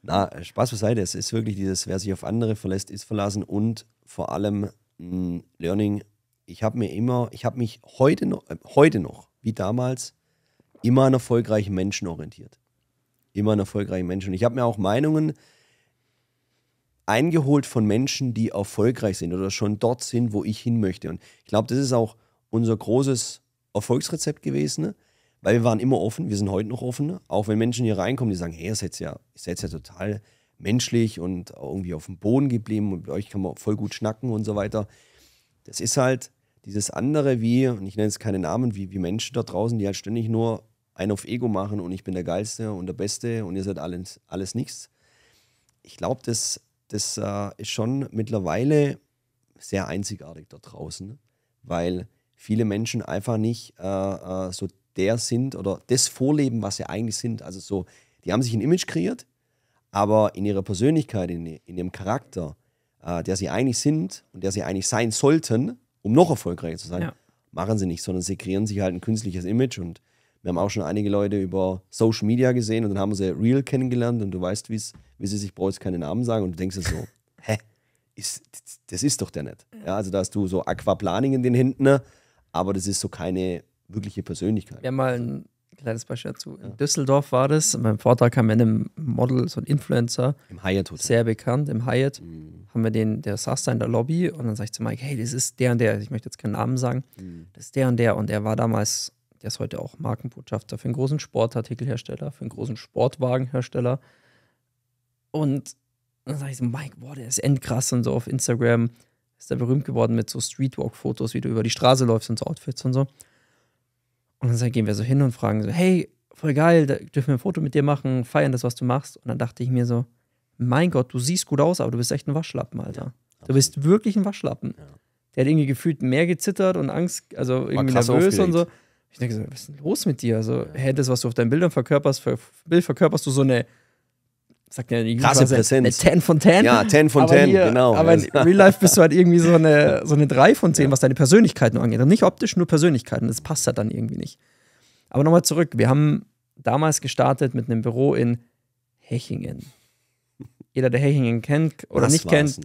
Na, Spaß beiseite. Es ist wirklich dieses, wer sich auf andere verlässt, ist verlassen und vor allem ein hm, Learning. Ich habe mir immer, ich habe mich heute noch, äh, heute noch, wie damals, immer an erfolgreichen Menschen orientiert. Immer an erfolgreichen Menschen. Und ich habe mir auch Meinungen eingeholt von Menschen, die erfolgreich sind oder schon dort sind, wo ich hin möchte. Und ich glaube, das ist auch unser großes Erfolgsrezept gewesen, ne? weil wir waren immer offen, wir sind heute noch offen, ne? auch wenn Menschen hier reinkommen, die sagen, hey, ihr seid ja, ihr seid ja total menschlich und irgendwie auf dem Boden geblieben und mit euch kann man voll gut schnacken und so weiter. Das ist halt dieses andere wie, und ich nenne jetzt keine Namen, wie, wie Menschen da draußen, die halt ständig nur einen auf Ego machen und ich bin der Geilste und der Beste und ihr seid alles, alles nichts. Ich glaube, das, das äh, ist schon mittlerweile sehr einzigartig da draußen, ne? weil viele Menschen einfach nicht äh, äh, so der sind oder das vorleben, was sie eigentlich sind. Also so, die haben sich ein Image kreiert, aber in ihrer Persönlichkeit, in, in ihrem Charakter, äh, der sie eigentlich sind und der sie eigentlich sein sollten, um noch erfolgreicher zu sein, ja. machen sie nicht, sondern sie kreieren sich halt ein künstliches Image und wir haben auch schon einige Leute über Social Media gesehen und dann haben sie Real kennengelernt und du weißt, wie sie sich brauchst keine Namen sagen und du denkst so, hä, ist, das ist doch der nicht. Ja, also da hast du so Aquaplaning in den Händen, ne? aber das ist so keine wirkliche Persönlichkeit. Ja, mal ein kleines Beispiel dazu. In ja. Düsseldorf war das, Beim Vortrag haben wir einen Model, so ein Influencer, Im Hyatt Hotel. sehr bekannt, im Hyatt, mhm. haben wir den, der saß da in der Lobby und dann sag ich zu Mike, hey, das ist der und der, ich möchte jetzt keinen Namen sagen, mhm. das ist der und der und er war damals, der ist heute auch Markenbotschafter für einen großen Sportartikelhersteller, für einen großen Sportwagenhersteller und dann sage ich so, Mike, boah, der ist endkrass und so auf Instagram ist er berühmt geworden mit so Streetwalk-Fotos, wie du über die Straße läufst und so Outfits und so. Und dann gehen wir so hin und fragen so, hey, voll geil, dürfen wir ein Foto mit dir machen, feiern das, was du machst. Und dann dachte ich mir so, mein Gott, du siehst gut aus, aber du bist echt ein Waschlappen, Alter. Ja, du bist wirklich ein Waschlappen. Ja. Der hat irgendwie gefühlt mehr gezittert und Angst, also irgendwie nervös aufgeregt. und so. Ich denke so, was ist denn los mit dir? Also, ja. hey, das, was du auf deinen Bildern verkörperst, ver Bild verkörperst du so eine sagt ja die krasse Präsenz. Eine 10 von 10. Ja, 10 von 10, genau. Aber in Real Life bist du halt irgendwie so eine, so eine 3 von 10, ja. was deine Persönlichkeiten angeht. Und nicht optisch, nur Persönlichkeiten. Das passt halt dann irgendwie nicht. Aber nochmal zurück. Wir haben damals gestartet mit einem Büro in Hechingen. Jeder, der Hechingen kennt oder nicht kennt,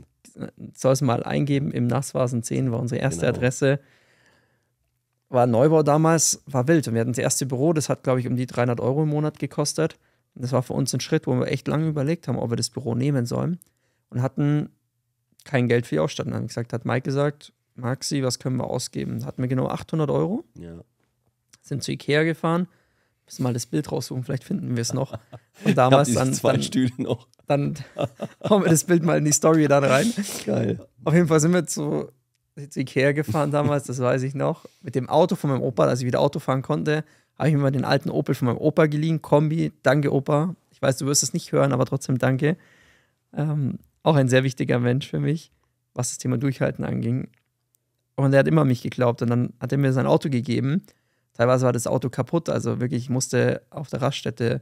soll es mal eingeben. Im Nasswasen 10 war unsere erste genau. Adresse. War Neubau damals, war wild. Und wir hatten das erste Büro, das hat, glaube ich, um die 300 Euro im Monat gekostet. Das war für uns ein Schritt, wo wir echt lange überlegt haben, ob wir das Büro nehmen sollen und hatten kein Geld für die Ausstattung. Dann gesagt, hat Mike gesagt, Maxi, was können wir ausgeben? Da hatten wir genau 800 Euro. Ja. Sind zu Ikea gefahren, müssen mal das Bild raussuchen, vielleicht finden wir es noch. Und damals dann, zwei dann, Stühle noch. Dann hauen wir das Bild mal in die Story dann rein. Geil. Auf jeden Fall sind wir zu, zu Ikea gefahren damals, das weiß ich noch. Mit dem Auto von meinem Opa, dass ich wieder Auto fahren konnte, habe ich mir mal den alten Opel von meinem Opa geliehen, Kombi. Danke, Opa. Ich weiß, du wirst es nicht hören, aber trotzdem danke. Ähm, auch ein sehr wichtiger Mensch für mich, was das Thema Durchhalten anging. Und er hat immer an mich geglaubt und dann hat er mir sein Auto gegeben. Teilweise war das Auto kaputt, also wirklich, ich musste auf der Raststätte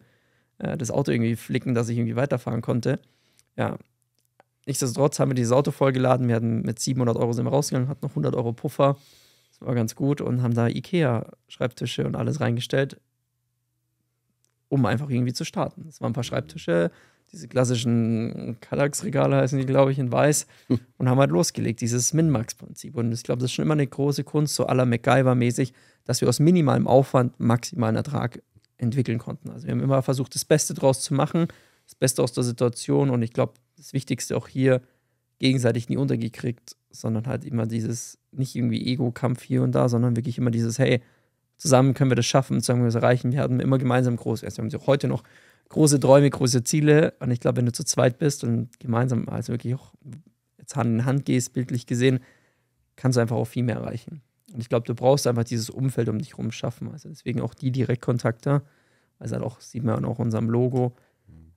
äh, das Auto irgendwie flicken, dass ich irgendwie weiterfahren konnte. Ja, Nichtsdestotrotz haben wir dieses Auto vollgeladen. Wir hatten mit 700 Euro sind wir rausgegangen, hatten noch 100 Euro Puffer war ganz gut und haben da IKEA-Schreibtische und alles reingestellt, um einfach irgendwie zu starten. Es waren ein paar Schreibtische, diese klassischen Kallax-Regale heißen die, glaube ich, in weiß und haben halt losgelegt, dieses Min-Max-Prinzip. Und ich glaube, das ist schon immer eine große Kunst, so aller MacGyver-mäßig, dass wir aus minimalem Aufwand maximalen Ertrag entwickeln konnten. Also wir haben immer versucht, das Beste draus zu machen, das Beste aus der Situation und ich glaube, das Wichtigste auch hier, gegenseitig nie untergekriegt sondern halt immer dieses, nicht irgendwie Ego-Kampf hier und da, sondern wirklich immer dieses, hey, zusammen können wir das schaffen, zusammen können wir das erreichen. Wir hatten immer gemeinsam groß, also wir haben heute noch große Träume, große Ziele. Und ich glaube, wenn du zu zweit bist und gemeinsam, also wirklich auch jetzt Hand in Hand gehst, bildlich gesehen, kannst du einfach auch viel mehr erreichen. Und ich glaube, du brauchst einfach dieses Umfeld um dich herum schaffen. Also deswegen auch die Direktkontakte. Also halt auch, sieht man auch in unserem Logo,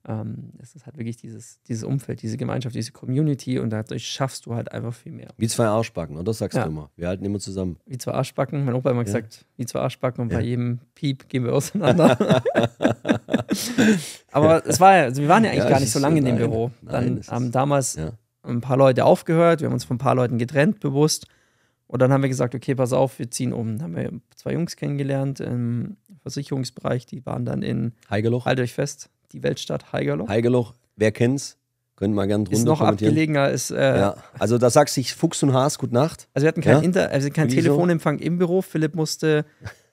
ähm, es ist halt wirklich dieses, dieses Umfeld, diese Gemeinschaft, diese Community und dadurch schaffst du halt einfach viel mehr. Wie zwei Arschbacken, oder? Das sagst ja. du immer. Wir halten immer zusammen. Wie zwei Arschbacken. Mein Opa hat immer ja. gesagt, wie zwei Arschbacken und ja. bei jedem Piep gehen wir auseinander. Aber es war also wir waren ja eigentlich gar nicht so lange in dem Büro. Dann nein, haben damals ein paar Leute aufgehört, wir haben uns von ein paar Leuten getrennt, bewusst. Und dann haben wir gesagt, okay, pass auf, wir ziehen um. Dann haben wir zwei Jungs kennengelernt im Versicherungsbereich, die waren dann in Heigeloch. Halt euch fest, die Weltstadt Heigerloch. Heigerloch, wer kennt's? Können wir gerne drunter Ist noch abgelegener. Ist, äh ja. Also da sagst du Fuchs und Haas, gute Nacht. Also wir hatten keinen, ja? Inter also keinen Wieso? Telefonempfang im Büro. Philipp musste,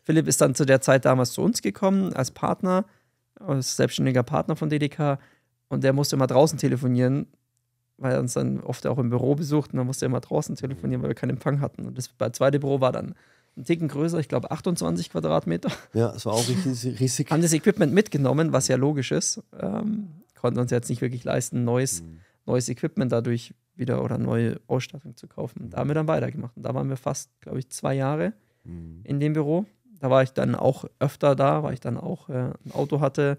Philipp ist dann zu der Zeit damals zu uns gekommen als Partner, als selbstständiger Partner von DDK. Und der musste immer draußen telefonieren, weil er uns dann oft auch im Büro besucht. Und dann musste er immer draußen telefonieren, weil wir keinen Empfang hatten. Und das zweite Büro war dann einen Ticken größer, ich glaube 28 Quadratmeter. Ja, es war auch richtig, riesig. Haben das Equipment mitgenommen, was ja logisch ist. Ähm, konnten uns jetzt nicht wirklich leisten, neues, mhm. neues Equipment dadurch wieder oder neue Ausstattung zu kaufen. Mhm. Da haben wir dann weitergemacht. Und da waren wir fast, glaube ich, zwei Jahre mhm. in dem Büro. Da war ich dann auch öfter da, weil ich dann auch äh, ein Auto hatte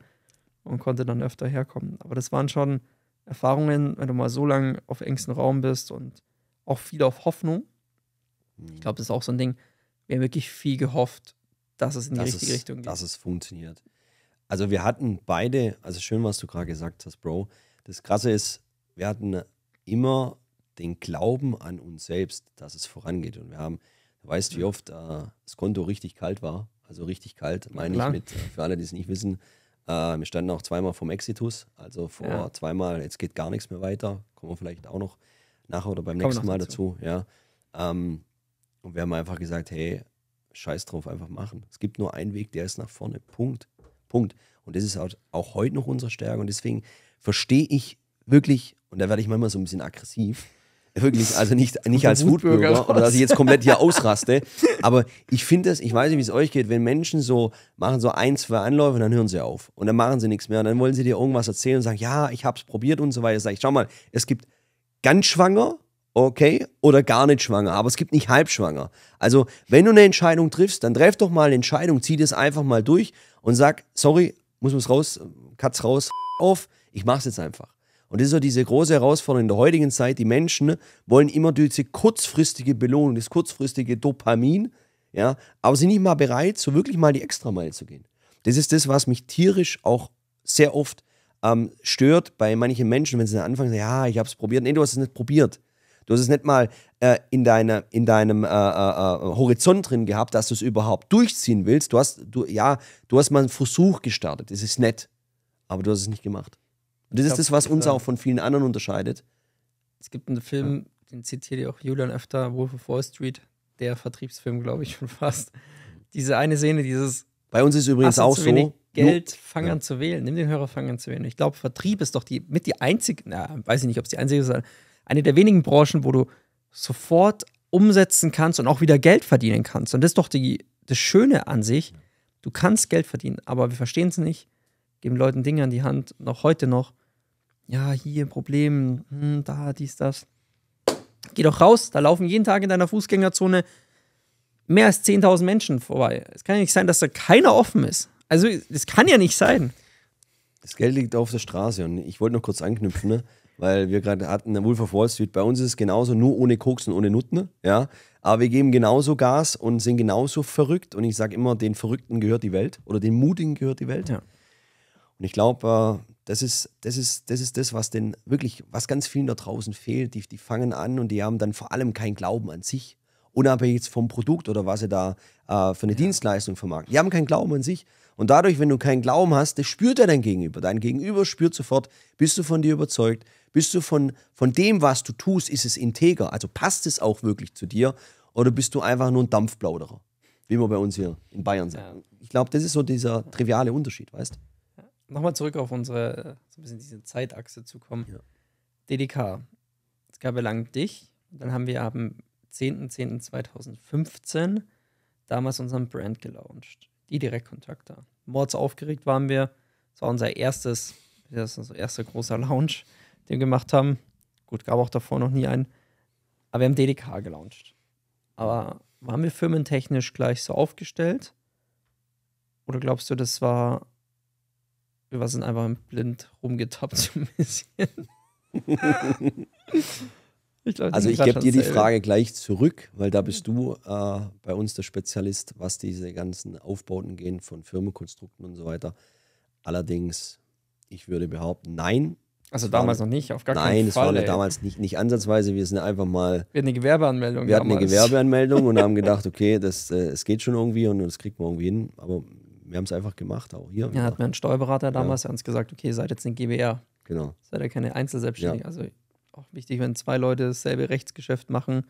und konnte dann öfter herkommen. Aber das waren schon Erfahrungen, wenn du mal so lange auf engstem Raum bist und auch viel auf Hoffnung. Ich mhm. glaube, das ist auch so ein Ding wir haben wirklich viel gehofft, dass es in die dass richtige es, Richtung geht. Dass es funktioniert. Also wir hatten beide, also schön, was du gerade gesagt hast, Bro. Das Krasse ist, wir hatten immer den Glauben an uns selbst, dass es vorangeht. Und wir haben, du weißt, wie oft äh, das Konto richtig kalt war. Also richtig kalt, meine Klar. ich mit, äh, für alle, die es nicht wissen. Äh, wir standen auch zweimal vom Exitus, also vor ja. zweimal, jetzt geht gar nichts mehr weiter. Kommen wir vielleicht auch noch nachher oder beim nächsten Mal dazu. dazu ja. Ähm, und wir haben einfach gesagt, hey, scheiß drauf, einfach machen. Es gibt nur einen Weg, der ist nach vorne. Punkt. Punkt. Und das ist auch, halt auch heute noch unsere Stärke. Und deswegen verstehe ich wirklich, und da werde ich manchmal so ein bisschen aggressiv, wirklich, also nicht, nicht als Wutbürger oder dass ich jetzt komplett hier ausraste, aber ich finde das, ich weiß nicht, wie es euch geht, wenn Menschen so machen so ein, zwei Anläufe dann hören sie auf und dann machen sie nichts mehr und dann wollen sie dir irgendwas erzählen und sagen, ja, ich habe es probiert und so weiter. Sag ich, schau mal, es gibt ganz schwanger okay, oder gar nicht schwanger. Aber es gibt nicht halbschwanger. Also, wenn du eine Entscheidung triffst, dann treff doch mal eine Entscheidung, zieh das einfach mal durch und sag, sorry, muss man es raus, Katz raus, auf, ich mach's jetzt einfach. Und das ist so diese große Herausforderung in der heutigen Zeit. Die Menschen ne, wollen immer diese kurzfristige Belohnung, das kurzfristige Dopamin, ja, aber sind nicht mal bereit, so wirklich mal die Extrameile zu gehen. Das ist das, was mich tierisch auch sehr oft ähm, stört bei manchen Menschen, wenn sie dann anfangen, ja, ich habe es probiert. Nee, du hast es nicht probiert. Du hast es nicht mal äh, in, deine, in deinem äh, äh, äh, Horizont drin gehabt, dass du es überhaupt durchziehen willst. Du hast, du, ja, du hast mal einen Versuch gestartet. Es ist nett, aber du hast es nicht gemacht. Und das glaub, ist das, was uns auch von vielen anderen unterscheidet. Es gibt einen Film, ja. den zitiert auch Julian öfter, Wolf of Wall Street, der Vertriebsfilm, glaube ich, schon fast. Diese eine Szene, dieses bei uns ist es übrigens auch so. Geld, no. ja. zu wählen. Nimm den Hörer, fang an zu wählen. Ich glaube, Vertrieb ist doch die mit die einzige, na, weiß ich nicht, ob es die einzige ist, eine der wenigen Branchen, wo du sofort umsetzen kannst und auch wieder Geld verdienen kannst. Und das ist doch die, das Schöne an sich. Du kannst Geld verdienen, aber wir verstehen es nicht, geben Leuten Dinge an die Hand, noch heute noch. Ja, hier ein Problem, hm, da, dies, das. Geh doch raus, da laufen jeden Tag in deiner Fußgängerzone mehr als 10.000 Menschen vorbei. Es kann ja nicht sein, dass da keiner offen ist. Also, das kann ja nicht sein. Das Geld liegt auf der Straße und ich wollte noch kurz anknüpfen. Ne? weil wir gerade hatten, Wolf of Wall Street, bei uns ist es genauso, nur ohne Koks und ohne Nutten, ja. Aber wir geben genauso Gas und sind genauso verrückt. Und ich sage immer, den Verrückten gehört die Welt oder den Mutigen gehört die Welt. Ja. Und ich glaube, äh, das ist, das ist, das ist das, was den wirklich, was ganz vielen da draußen fehlt. Die, die fangen an und die haben dann vor allem keinen Glauben an sich. Unabhängig jetzt vom Produkt oder was sie da äh, für eine ja. Dienstleistung vermarkten. Die haben keinen Glauben an sich. Und dadurch, wenn du keinen Glauben hast, das spürt er dein Gegenüber. Dein Gegenüber spürt sofort, bist du von dir überzeugt, bist du von, von dem, was du tust, ist es integer? Also passt es auch wirklich zu dir? Oder bist du einfach nur ein Dampfplauderer? Wie wir bei uns hier in Bayern sagen. Ja. Ich glaube, das ist so dieser triviale Unterschied, weißt du? Nochmal zurück auf unsere, so ein bisschen diese Zeitachse zu kommen. Ja. DDK. Es gab ja lang dich. Dann haben wir am 10.10.2015 damals unseren Brand gelauncht. Die Direktkontakte. Mords aufgeregt waren wir. Das war unser erstes, das war unser erster großer Launch den wir gemacht haben. Gut, gab auch davor noch nie einen. Aber wir haben DDK gelauncht. Aber waren wir firmentechnisch gleich so aufgestellt? Oder glaubst du, das war. Wir sind einfach blind rumgetappt so ein bisschen. ich glaub, also, ich gebe dir die Frage gleich zurück, weil da bist du äh, bei uns der Spezialist, was diese ganzen Aufbauten gehen von Firmenkonstrukten und so weiter. Allerdings, ich würde behaupten, nein, also damals war, noch nicht, auf gar nein, keinen Fall. Nein, es war damals nicht, nicht ansatzweise. Wir sind einfach mal. Wir hatten eine Gewerbeanmeldung. Wir hatten damals. eine Gewerbeanmeldung und haben gedacht, okay, das, äh, es geht schon irgendwie und das kriegt man irgendwie hin. Aber wir haben es einfach gemacht, auch hier. Ja, hat mir ein Steuerberater damals ja. uns gesagt, okay, seid jetzt eine GBR. Genau. Seid ihr keine Einzelselbstständige. Ja. Also auch wichtig, wenn zwei Leute dasselbe Rechtsgeschäft machen,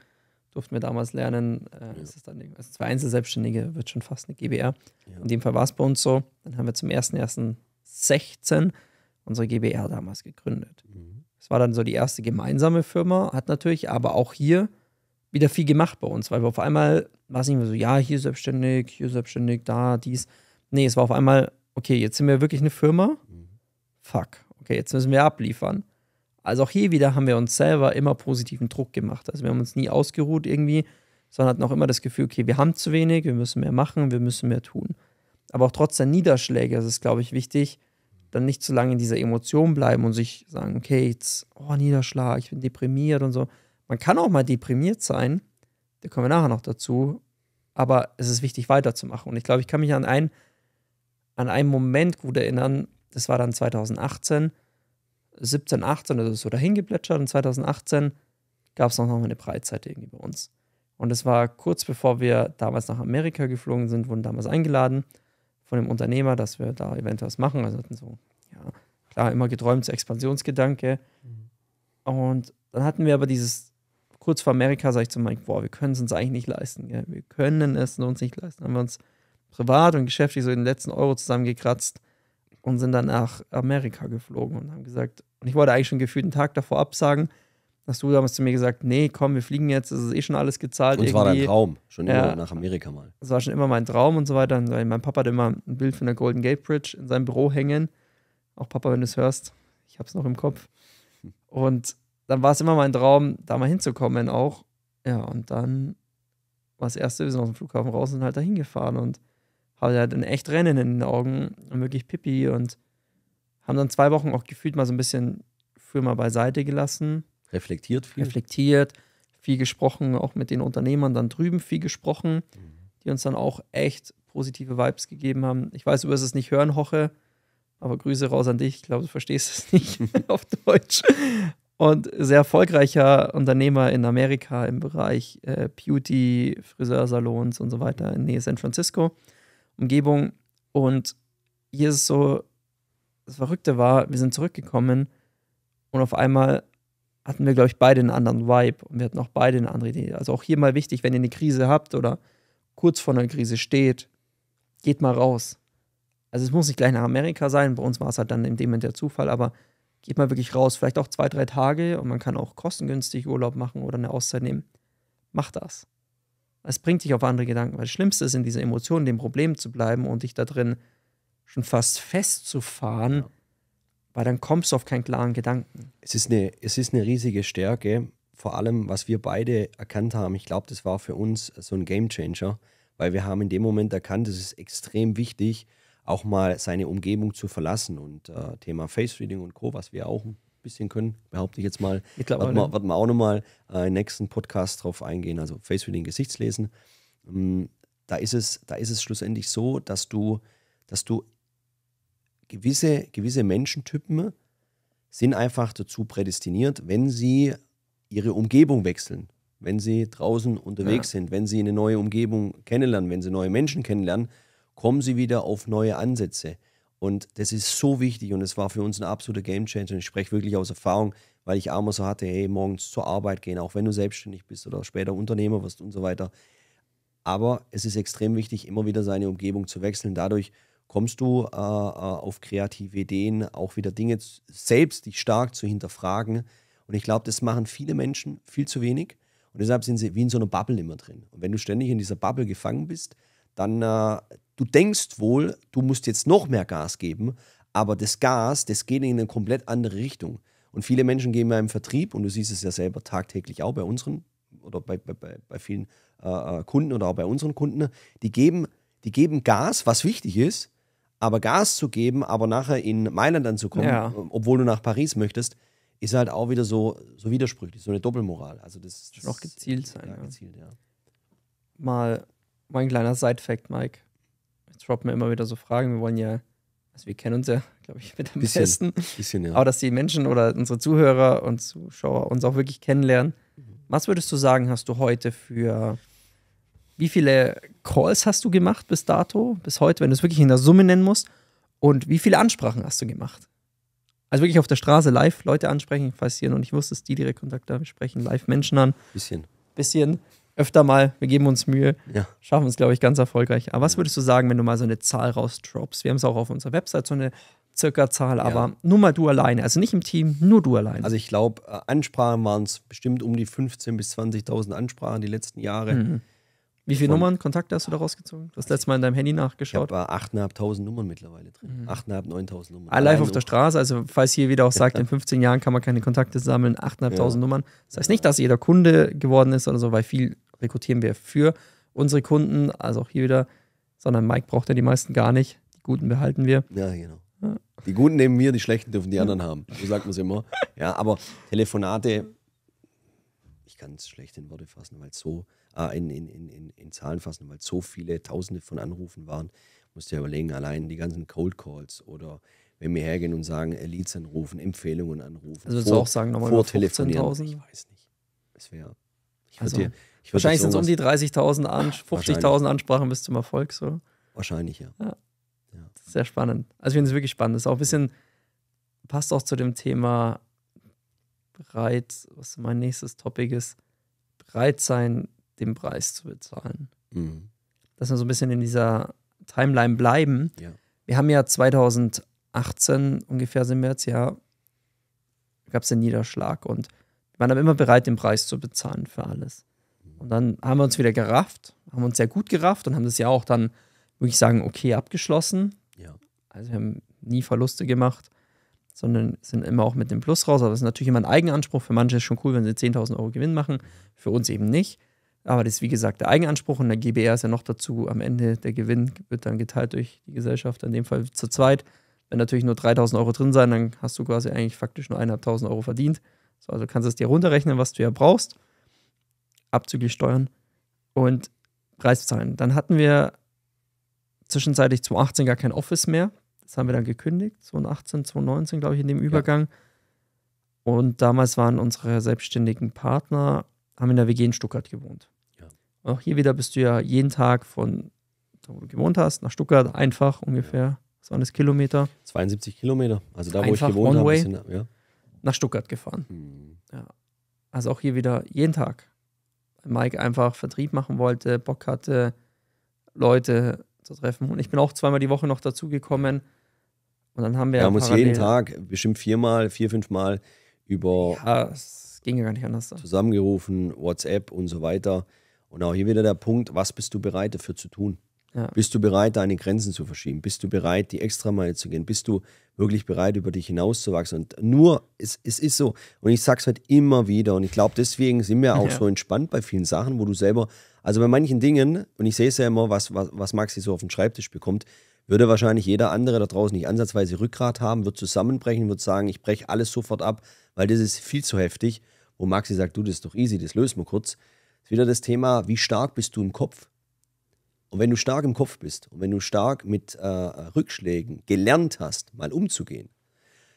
durften wir damals lernen, äh, ja. ist es dann also zwei Einzelselbstständige wird schon fast eine GBR. Ja. In dem Fall war es bei uns so. Dann haben wir zum 1.1.16 unsere GBR damals gegründet. Mhm. war dann so die erste gemeinsame Firma, hat natürlich aber auch hier wieder viel gemacht bei uns, weil wir auf einmal, war es nicht mehr so, ja, hier selbstständig, hier selbstständig, da, dies. Nee, es war auf einmal, okay, jetzt sind wir wirklich eine Firma. Mhm. Fuck, okay, jetzt müssen wir abliefern. Also auch hier wieder haben wir uns selber immer positiven Druck gemacht. Also wir haben uns nie ausgeruht irgendwie, sondern hatten auch immer das Gefühl, okay, wir haben zu wenig, wir müssen mehr machen, wir müssen mehr tun. Aber auch trotz der Niederschläge das ist glaube ich, wichtig, dann nicht zu lange in dieser Emotion bleiben und sich sagen, okay, jetzt, oh, Niederschlag, ich bin deprimiert und so. Man kann auch mal deprimiert sein, da kommen wir nachher noch dazu, aber es ist wichtig, weiterzumachen. Und ich glaube, ich kann mich an einen, an einen Moment gut erinnern, das war dann 2018, 17, 18, also so dahin geplätschert und 2018 gab es noch mal eine Breitzeit irgendwie bei uns. Und es war kurz bevor wir damals nach Amerika geflogen sind, wurden damals eingeladen von dem Unternehmer, dass wir da eventuell was machen. Also hatten so, ja, klar, immer geträumt, so Expansionsgedanke. Mhm. Und dann hatten wir aber dieses, kurz vor Amerika, sage ich zu Mike, boah, wir können es uns eigentlich nicht leisten. Gell? Wir können es uns nicht leisten. Haben wir uns privat und geschäftlich so den letzten Euro zusammengekratzt und sind dann nach Amerika geflogen und haben gesagt, und ich wollte eigentlich schon gefühlt einen Tag davor absagen, hast du damals zu mir gesagt, nee, komm, wir fliegen jetzt, es ist eh schon alles gezahlt. Und es war dein Traum, schon immer ja, nach Amerika mal. Es war schon immer mein Traum und so weiter. Und mein Papa hat immer ein Bild von der Golden Gate Bridge in seinem Büro hängen. Auch Papa, wenn du es hörst, ich hab's noch im Kopf. Und dann war es immer mein Traum, da mal hinzukommen auch. Ja, und dann war das Erste, wir sind aus dem Flughafen raus und sind halt da hingefahren und hatte halt ein echt Rennen in den Augen und wirklich Pipi und haben dann zwei Wochen auch gefühlt mal so ein bisschen früher mal beiseite gelassen Reflektiert viel. Reflektiert, viel gesprochen, auch mit den Unternehmern dann drüben viel gesprochen, die uns dann auch echt positive Vibes gegeben haben. Ich weiß, du wirst es nicht hören, Hoche, aber Grüße raus an dich. Ich glaube, du verstehst es nicht auf Deutsch. Und sehr erfolgreicher Unternehmer in Amerika im Bereich äh, Beauty, Friseursalons und so weiter in Nähe San Francisco, Umgebung. Und hier ist es so, das Verrückte war, wir sind zurückgekommen und auf einmal hatten wir, glaube ich, beide einen anderen Vibe und wir hatten auch beide eine andere Idee. Also auch hier mal wichtig, wenn ihr eine Krise habt oder kurz vor einer Krise steht, geht mal raus. Also es muss nicht gleich nach Amerika sein, bei uns war es halt dann in dem Moment der Zufall, aber geht mal wirklich raus, vielleicht auch zwei, drei Tage und man kann auch kostengünstig Urlaub machen oder eine Auszeit nehmen. Mach das. Es bringt dich auf andere Gedanken, weil das Schlimmste ist, in dieser Emotion, dem Problem zu bleiben und dich da drin schon fast festzufahren. Ja weil dann kommst du auf keinen klaren Gedanken. Es ist eine, es ist eine riesige Stärke, vor allem was wir beide erkannt haben. Ich glaube, das war für uns so ein Game Changer, weil wir haben in dem Moment erkannt, es ist extrem wichtig, auch mal seine Umgebung zu verlassen. Und äh, Thema Face Reading und Co., was wir auch ein bisschen können, behaupte ich jetzt mal. Ich glaube, wird man, auch nochmal äh, im nächsten Podcast drauf eingehen, also Face Reading, Gesichtslesen. Ähm, da, ist es, da ist es schlussendlich so, dass du, dass du gewisse, gewisse Menschentypen sind einfach dazu prädestiniert, wenn sie ihre Umgebung wechseln, wenn sie draußen unterwegs ja. sind, wenn sie eine neue Umgebung kennenlernen, wenn sie neue Menschen kennenlernen, kommen sie wieder auf neue Ansätze. Und das ist so wichtig und es war für uns ein absoluter Gamechanger. Und ich spreche wirklich aus Erfahrung, weil ich einmal so hatte, hey, morgens zur Arbeit gehen, auch wenn du selbstständig bist oder später Unternehmer wirst und so weiter. Aber es ist extrem wichtig, immer wieder seine Umgebung zu wechseln. Dadurch kommst du äh, äh, auf kreative Ideen, auch wieder Dinge selbst dich stark zu hinterfragen. Und ich glaube, das machen viele Menschen viel zu wenig. Und deshalb sind sie wie in so einer Bubble immer drin. Und wenn du ständig in dieser Bubble gefangen bist, dann äh, du denkst wohl, du musst jetzt noch mehr Gas geben, aber das Gas, das geht in eine komplett andere Richtung. Und viele Menschen gehen ja im Vertrieb, und du siehst es ja selber tagtäglich auch bei unseren oder bei, bei, bei vielen äh, äh, Kunden oder auch bei unseren Kunden, die geben, die geben Gas, was wichtig ist, aber Gas zu geben, aber nachher in Mailand anzukommen, ja. Ähm, obwohl du nach Paris möchtest, ist halt auch wieder so, so widersprüchlich, so eine Doppelmoral. Also das, ist Schon auch gezielt sein. Ja, gezielt, ja. Mal mein kleiner Side-Fact, Mike. Jetzt droppen wir immer wieder so Fragen. Wir wollen ja, also wir kennen uns ja, glaube ich, mit am bisschen, besten. Bisschen, ja. Aber dass die Menschen oder unsere Zuhörer und Zuschauer uns auch wirklich kennenlernen. Mhm. Was würdest du sagen, hast du heute für wie viele Calls hast du gemacht bis dato, bis heute, wenn du es wirklich in der Summe nennen musst? Und wie viele Ansprachen hast du gemacht? Also wirklich auf der Straße live Leute ansprechen, falls ihr noch nicht wusstet, die direkt Kontakt haben, wir sprechen live Menschen an. Bisschen. Bisschen. Öfter mal, wir geben uns Mühe. Ja. Schaffen es, glaube ich, ganz erfolgreich. Aber was würdest du sagen, wenn du mal so eine Zahl rausdroppst? Wir haben es auch auf unserer Website, so eine circa Zahl, ja. aber nur mal du alleine, also nicht im Team, nur du alleine. Also ich glaube, äh, Ansprachen waren es bestimmt um die 15.000 bis 20.000 Ansprachen die letzten Jahre. Mhm. Wie viele Nummern, Kontakte hast du da rausgezogen? Du hast letztes Mal in deinem Handy nachgeschaut. Ich war 8.500 äh, Nummern mittlerweile drin. Mhm. 8.500, 9.000 Nummern. Allein auf der Straße, also falls hier wieder auch sagt, in 15 Jahren kann man keine Kontakte sammeln, 8.500 ja. Nummern. Das heißt nicht, dass jeder Kunde geworden ist oder so, weil viel rekrutieren wir für unsere Kunden, also auch hier wieder, sondern Mike braucht ja die meisten gar nicht. Die Guten behalten wir. Ja, genau. Ja. Die Guten nehmen wir, die Schlechten dürfen die anderen ja. haben. So sagt man es immer. Ja, aber Telefonate, ich kann es schlecht in Worte fassen, weil es so äh, in, in, in, in Zahlen fassen, weil so viele Tausende von Anrufen waren. Musst ja überlegen, allein die ganzen Cold Calls oder wenn wir hergehen und sagen, äh, Leads anrufen, Empfehlungen anrufen. Also vor, du auch sagen, nochmal vor 15.000? Ich weiß nicht. Es wäre. Also, wahrscheinlich sind es um die 30.000, Ans 50.000 Ansprachen bis zum Erfolg. So. Wahrscheinlich, ja. ja. ja. Sehr spannend. Also, ich finde es wirklich spannend. Das ist auch ein bisschen, passt auch zu dem Thema bereit, was mein nächstes Topic ist, bereit sein, den Preis zu bezahlen. Mhm. Dass wir so ein bisschen in dieser Timeline bleiben. Ja. Wir haben ja 2018 ungefähr sind wir jetzt, ja, gab es den Niederschlag und wir waren aber immer bereit, den Preis zu bezahlen für alles. Und dann haben wir uns wieder gerafft, haben uns sehr gut gerafft und haben das Jahr auch dann, würde ich sagen, okay abgeschlossen. Ja. Also wir haben nie Verluste gemacht, sondern sind immer auch mit dem Plus raus. Aber das ist natürlich immer ein Eigenanspruch. Für manche ist es schon cool, wenn sie 10.000 Euro Gewinn machen, für uns eben nicht. Aber das ist wie gesagt der Eigenanspruch und der GBR ist ja noch dazu. Am Ende der Gewinn wird dann geteilt durch die Gesellschaft, in dem Fall zu zweit. Wenn natürlich nur 3000 Euro drin sein, dann hast du quasi eigentlich faktisch nur 1500 Euro verdient. So, also kannst du es dir runterrechnen, was du ja brauchst, abzüglich Steuern und Preis zahlen. Dann hatten wir zwischenzeitlich 2018 gar kein Office mehr. Das haben wir dann gekündigt, 2018, 2019, glaube ich, in dem Übergang. Ja. Und damals waren unsere selbstständigen Partner, haben in der WG in Stuttgart gewohnt. Und Auch oh, hier wieder bist du ja jeden Tag von wo du gewohnt hast, nach Stuttgart, einfach ungefähr. Was waren das Kilometer? 72 Kilometer. Also da, wo ich gewohnt habe, ja. nach Stuttgart gefahren. Hm. Ja. Also auch hier wieder jeden Tag. Mike einfach Vertrieb machen wollte, Bock hatte, Leute zu treffen. Und ich bin auch zweimal die Woche noch dazugekommen. Und dann haben wir. Ja, ja muss jeden Tag, bestimmt viermal, vier, fünfmal über. Ja, es ging ja gar nicht anders. Zusammengerufen, WhatsApp und so weiter. Und auch hier wieder der Punkt, was bist du bereit dafür zu tun? Ja. Bist du bereit, deine Grenzen zu verschieben? Bist du bereit, die Extrameile zu gehen? Bist du wirklich bereit, über dich hinauszuwachsen? Und nur, es, es ist so. Und ich sag's halt immer wieder. Und ich glaube, deswegen sind wir auch ja. so entspannt bei vielen Sachen, wo du selber, also bei manchen Dingen, und ich sehe es ja immer, was, was, was Maxi so auf den Schreibtisch bekommt, würde wahrscheinlich jeder andere da draußen nicht ansatzweise Rückgrat haben, wird zusammenbrechen, wird sagen, ich breche alles sofort ab, weil das ist viel zu heftig. Wo Maxi sagt, du, das ist doch easy, das löst man kurz ist wieder das Thema, wie stark bist du im Kopf? Und wenn du stark im Kopf bist und wenn du stark mit äh, Rückschlägen gelernt hast, mal umzugehen,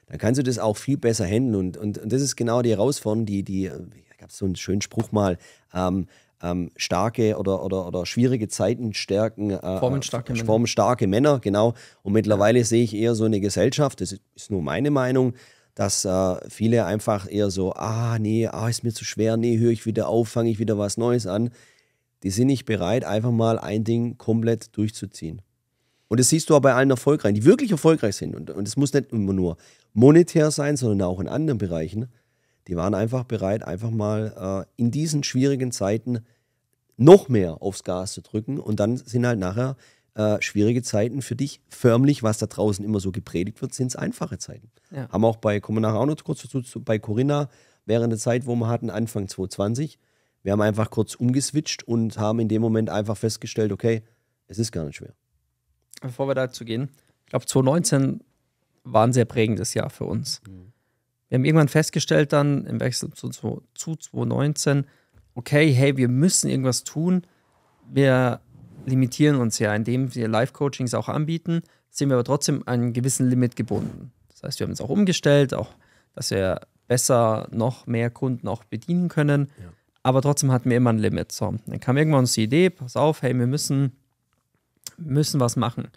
dann kannst du das auch viel besser handeln. Und, und, und das ist genau die Herausforderung, die, die da äh, gab so einen schönen Spruch mal, ähm, ähm, starke oder, oder, oder schwierige Zeiten stärken äh, starke äh, formen starke Männer, genau. Und mittlerweile sehe ich eher so eine Gesellschaft, das ist nur meine Meinung, dass äh, viele einfach eher so, ah nee, ah, ist mir zu schwer, nee, höre ich wieder auf, fange ich wieder was Neues an. Die sind nicht bereit, einfach mal ein Ding komplett durchzuziehen. Und das siehst du auch bei allen Erfolgreichen, die wirklich erfolgreich sind. Und es muss nicht immer nur monetär sein, sondern auch in anderen Bereichen. Die waren einfach bereit, einfach mal äh, in diesen schwierigen Zeiten noch mehr aufs Gas zu drücken. Und dann sind halt nachher äh, schwierige Zeiten für dich. Förmlich, was da draußen immer so gepredigt wird, sind es einfache Zeiten. Ja. Haben auch bei, kommen wir nachher auch noch kurz dazu, bei Corinna, während der Zeit, wo wir hatten, Anfang 2020, wir haben einfach kurz umgeswitcht und haben in dem Moment einfach festgestellt, okay, es ist gar nicht schwer. Bevor wir dazu gehen, ich glaube 2019 war ein sehr prägendes Jahr für uns. Mhm. Wir haben irgendwann festgestellt dann im Wechsel zu, zu, 2019, okay, hey, wir müssen irgendwas tun. Wir limitieren uns ja, indem wir Live-Coachings auch anbieten, sind wir aber trotzdem an einen gewissen Limit gebunden. Das heißt, wir haben es auch umgestellt, auch dass wir besser noch mehr Kunden auch bedienen können. Ja. Aber trotzdem hatten wir immer ein Limit. So, dann kam irgendwann uns die Idee, pass auf, hey, wir müssen, müssen was machen.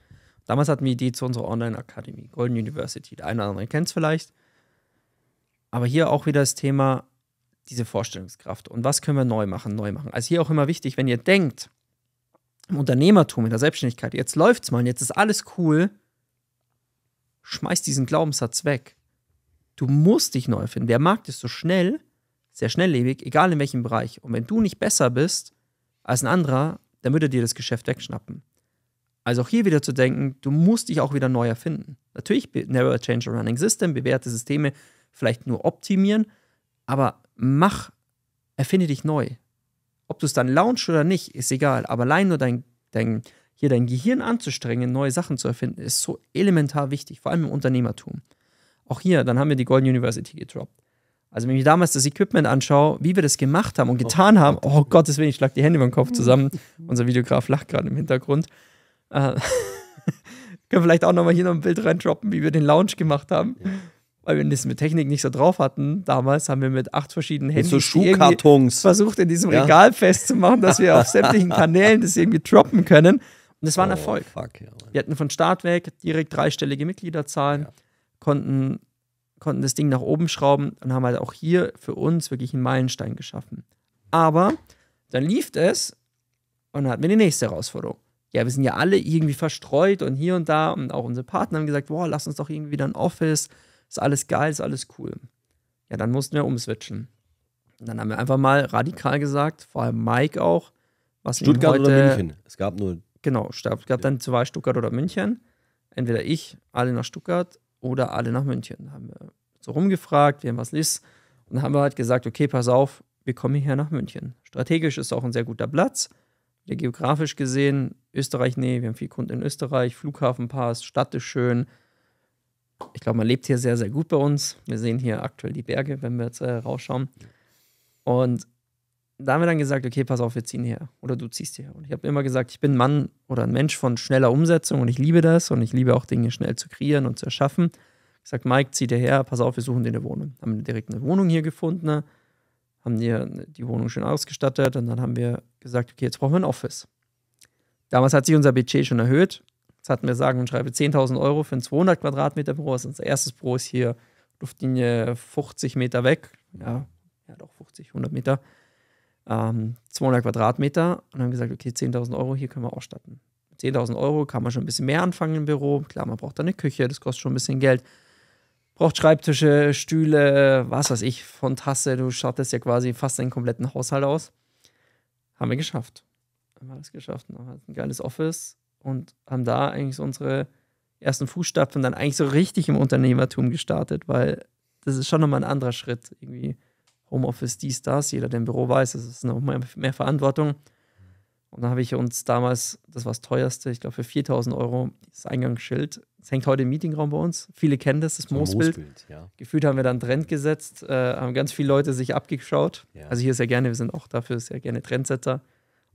Damals hatten wir die Idee zu unserer Online-Akademie, Golden University. Der eine oder andere kennt es vielleicht. Aber hier auch wieder das Thema, diese Vorstellungskraft. Und was können wir neu machen, neu machen. Also hier auch immer wichtig, wenn ihr denkt, im Unternehmertum, in der Selbstständigkeit, jetzt läuft es mal, und jetzt ist alles cool, schmeiß diesen Glaubenssatz weg. Du musst dich neu erfinden. Der Markt ist so schnell, sehr schnelllebig, egal in welchem Bereich. Und wenn du nicht besser bist als ein anderer, dann würde dir das Geschäft wegschnappen. Also auch hier wieder zu denken, du musst dich auch wieder neu erfinden. Natürlich, never change a running system, bewährte Systeme vielleicht nur optimieren, aber mach, erfinde dich neu. Ob du es dann launchst oder nicht, ist egal. Aber allein nur dein, dein, hier dein Gehirn anzustrengen, neue Sachen zu erfinden, ist so elementar wichtig, vor allem im Unternehmertum. Auch hier, dann haben wir die Golden University gedroppt. Also wenn ich mir damals das Equipment anschaue, wie wir das gemacht haben und oh getan haben, oh Gottes Willen, ich schlag die Hände über den Kopf zusammen. Unser Videograf lacht gerade im Hintergrund. Äh, können vielleicht auch nochmal hier noch ein Bild reintroppen, wie wir den Lounge gemacht haben. Ja weil wir das mit Technik nicht so drauf hatten damals, haben wir mit acht verschiedenen Handys so Schuhkartons. versucht, in diesem ja? Regal festzumachen, dass wir auf sämtlichen Kanälen das irgendwie droppen können. Und das war ein oh, Erfolg. Fuck, ja, wir hatten von Start weg direkt dreistellige Mitgliederzahlen, ja. konnten, konnten das Ding nach oben schrauben und haben halt auch hier für uns wirklich einen Meilenstein geschaffen. Aber dann lief es und dann hatten wir die nächste Herausforderung. Ja, wir sind ja alle irgendwie verstreut und hier und da und auch unsere Partner haben gesagt, boah, lass uns doch irgendwie wieder ein Office ist alles geil, ist alles cool. Ja, dann mussten wir umswitchen. Und dann haben wir einfach mal radikal gesagt, vor allem Mike auch, was Stuttgart ihm heute, oder München. Es gab nur. Genau, es gab ja. dann zwei Stuttgart oder München. Entweder ich, alle nach Stuttgart oder alle nach München. Da haben wir so rumgefragt, wir haben was ist. Und dann haben wir halt gesagt, okay, pass auf, wir kommen hierher nach München. Strategisch ist auch ein sehr guter Platz. geografisch gesehen, Österreich, nee, wir haben viel Kunden in Österreich, Flughafen passt, Stadt ist schön, ich glaube, man lebt hier sehr, sehr gut bei uns. Wir sehen hier aktuell die Berge, wenn wir jetzt äh, rausschauen. Und da haben wir dann gesagt, okay, pass auf, wir ziehen her oder du ziehst hierher. Und ich habe immer gesagt, ich bin Mann oder ein Mensch von schneller Umsetzung und ich liebe das und ich liebe auch Dinge schnell zu kreieren und zu erschaffen. Ich gesagt, Mike, zieh dir her, pass auf, wir suchen dir eine Wohnung. Haben direkt eine Wohnung hier gefunden, ne? haben dir die Wohnung schön ausgestattet und dann haben wir gesagt, okay, jetzt brauchen wir ein Office. Damals hat sich unser Budget schon erhöht Jetzt hatten wir sagen und schreibe 10.000 Euro für ein 200 Quadratmeter Büro. Also unser erstes Büro ist hier Luftlinie 50 Meter weg. Ja, ja doch 50, 100 Meter. Ähm, 200 Quadratmeter. Und haben gesagt, okay, 10.000 Euro, hier können wir ausstatten. 10.000 Euro kann man schon ein bisschen mehr anfangen im Büro. Klar, man braucht da eine Küche, das kostet schon ein bisschen Geld. Braucht Schreibtische, Stühle, was weiß ich, von Tasse. Du schattest ja quasi fast deinen kompletten Haushalt aus. Haben wir geschafft. Haben wir alles geschafft. Haben wir ein geiles Office und haben da eigentlich so unsere ersten Fußstapfen dann eigentlich so richtig im Unternehmertum gestartet, weil das ist schon nochmal ein anderer Schritt. Irgendwie Homeoffice, dies, das, jeder, der im Büro weiß, das ist noch mehr, mehr Verantwortung. Und da habe ich uns damals, das war das teuerste, ich glaube für 4000 Euro, das Eingangsschild. Es hängt heute im Meetingraum bei uns. Viele kennen das, das so Moosbild. Moosbild ja. Gefühlt haben wir dann Trend gesetzt, äh, haben ganz viele Leute sich abgeschaut. Ja. Also hier ist ja gerne, wir sind auch dafür sehr gerne Trendsetter.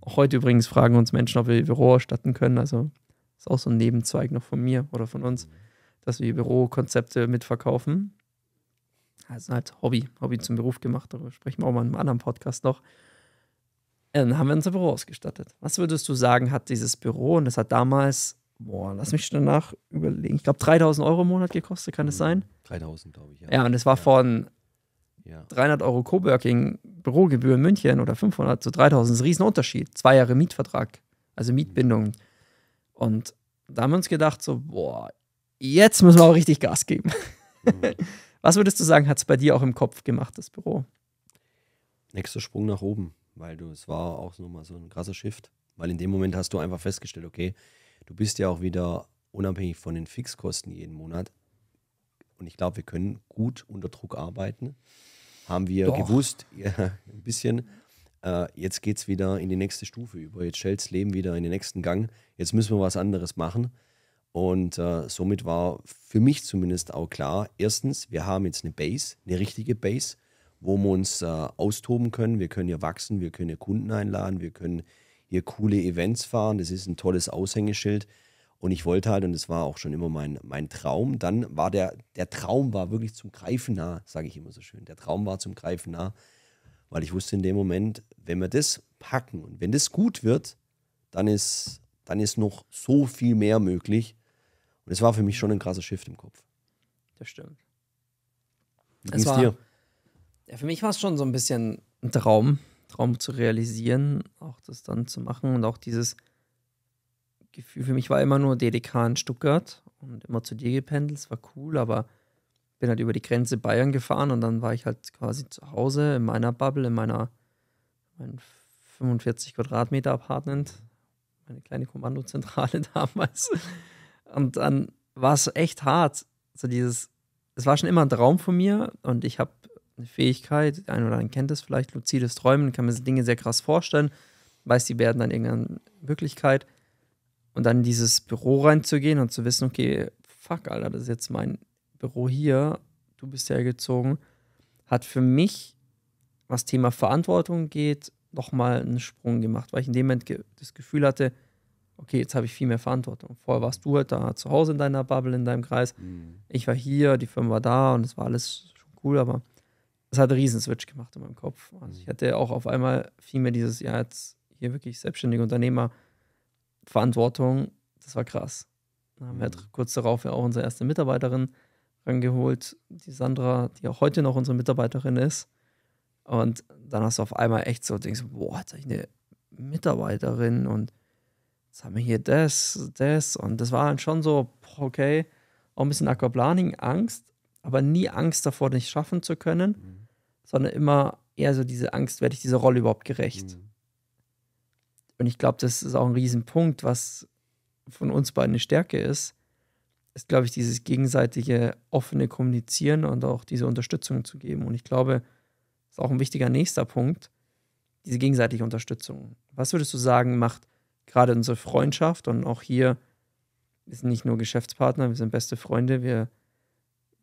Auch heute übrigens fragen uns Menschen, ob wir Büro ausstatten können. Also ist auch so ein Nebenzweig noch von mir oder von uns, dass wir Bürokonzepte mitverkaufen. Also halt Hobby, Hobby zum Beruf gemacht, darüber sprechen wir auch mal in einem anderen Podcast noch. Dann haben wir unser Büro ausgestattet. Was würdest du sagen, hat dieses Büro, und das hat damals, boah, lass mich schon danach überlegen, ich glaube 3000 Euro im Monat gekostet, kann es mhm. sein? 3000, glaube ich. Ja, ja und es war ja. von ja. 300 Euro Coworking, Bürogebühr in München oder 500 zu 3000 ist ein Riesenunterschied. Zwei Jahre Mietvertrag, also Mietbindung. Und da haben wir uns gedacht, so, boah, jetzt müssen wir auch richtig Gas geben. Mhm. Was würdest du sagen, hat es bei dir auch im Kopf gemacht, das Büro? Nächster Sprung nach oben, weil du, es war auch nochmal so ein krasser Shift, weil in dem Moment hast du einfach festgestellt, okay, du bist ja auch wieder unabhängig von den Fixkosten jeden Monat. Und ich glaube, wir können gut unter Druck arbeiten haben wir Doch. gewusst, ja, ein bisschen, äh, jetzt geht es wieder in die nächste Stufe über. Jetzt stellt das Leben wieder in den nächsten Gang. Jetzt müssen wir was anderes machen. Und äh, somit war für mich zumindest auch klar, erstens, wir haben jetzt eine Base, eine richtige Base, wo wir uns äh, austoben können. Wir können hier wachsen, wir können hier Kunden einladen, wir können hier coole Events fahren. Das ist ein tolles Aushängeschild. Und ich wollte halt, und das war auch schon immer mein, mein Traum, dann war der, der Traum war wirklich zum Greifen nah, sage ich immer so schön. Der Traum war zum Greifen nah, weil ich wusste in dem Moment, wenn wir das packen und wenn das gut wird, dann ist, dann ist noch so viel mehr möglich. Und es war für mich schon ein krasser Shift im Kopf. Das stimmt. Wie es war, dir? Ja, für mich war es schon so ein bisschen ein Traum, Traum zu realisieren, auch das dann zu machen und auch dieses, Gefühl, für mich war immer nur DDK in Stuttgart und immer zu dir gependelt. Es war cool, aber bin halt über die Grenze Bayern gefahren und dann war ich halt quasi zu Hause in meiner Bubble, in meiner mein 45 Quadratmeter Apartment, meine kleine Kommandozentrale damals. Und dann war es echt hart. So dieses, es war schon immer ein Traum von mir und ich habe eine Fähigkeit, ein oder ein kennt es vielleicht, luzides Träumen, kann mir Dinge sehr krass vorstellen, weiß, die werden dann irgendwann Wirklichkeit und dann in dieses Büro reinzugehen und zu wissen, okay, fuck, Alter, das ist jetzt mein Büro hier, du bist ja gezogen, hat für mich, was Thema Verantwortung geht, nochmal einen Sprung gemacht, weil ich in dem Moment ge das Gefühl hatte, okay, jetzt habe ich viel mehr Verantwortung. Vorher warst du halt da zu Hause in deiner Bubble, in deinem Kreis. Mhm. Ich war hier, die Firma war da und es war alles schon cool, aber es hat einen Riesenswitch gemacht in meinem Kopf. Also mhm. ich hatte auch auf einmal viel mehr dieses, ja, jetzt hier wirklich selbstständige Unternehmer, Verantwortung, das war krass. Da haben wir mhm. kurz darauf ja auch unsere erste Mitarbeiterin rangeholt, die Sandra, die auch heute noch unsere Mitarbeiterin ist. Und dann hast du auf einmal echt so, denkst, boah, jetzt habe ich eine Mitarbeiterin und jetzt haben wir hier das, das. Und das war dann schon so, okay, auch ein bisschen Aquaplaning, Angst, aber nie Angst davor, nicht schaffen zu können, mhm. sondern immer eher so diese Angst, werde ich dieser Rolle überhaupt gerecht? Mhm. Und ich glaube, das ist auch ein Riesenpunkt, was von uns beiden eine Stärke ist, ist, glaube ich, dieses gegenseitige offene Kommunizieren und auch diese Unterstützung zu geben. Und ich glaube, das ist auch ein wichtiger nächster Punkt, diese gegenseitige Unterstützung. Was würdest du sagen, macht gerade unsere Freundschaft und auch hier, wir sind nicht nur Geschäftspartner, wir sind beste Freunde, wir,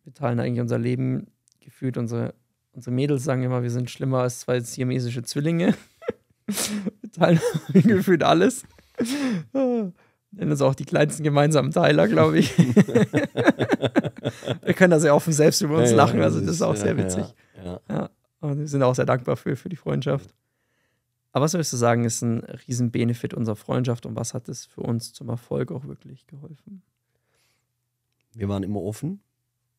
wir teilen eigentlich unser Leben gefühlt. Unsere, unsere Mädels sagen immer, wir sind schlimmer als zwei siamesische Zwillinge. Teilen gefühlt alles. Nennen uns auch die kleinsten gemeinsamen Teiler, glaube ich. wir können das ja offen selbst über uns ja, lachen, also das ist auch ja, sehr witzig. Ja, ja, Und wir sind auch sehr dankbar für, für die Freundschaft. Aber was würdest du sagen, ist ein Riesenbenefit unserer Freundschaft und was hat es für uns zum Erfolg auch wirklich geholfen? Wir waren immer offen.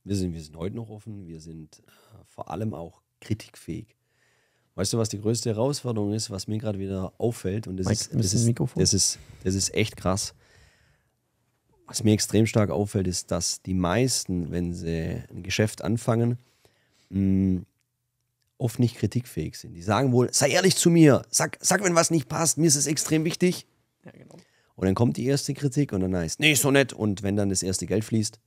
Wir sind, wir sind heute noch offen. Wir sind äh, vor allem auch kritikfähig. Weißt du, was die größte Herausforderung ist, was mir gerade wieder auffällt? Und das, Mike, ist, das, ist, das, ist, das ist echt krass. Was mir extrem stark auffällt, ist, dass die meisten, wenn sie ein Geschäft anfangen, mh, mm, oft nicht kritikfähig sind. Die sagen wohl, sei ehrlich zu mir, sag, sag, wenn was nicht passt, mir ist es extrem wichtig. Ja, genau. Und dann kommt die erste Kritik und dann heißt, nee, so nett. Und wenn dann das erste Geld fließt,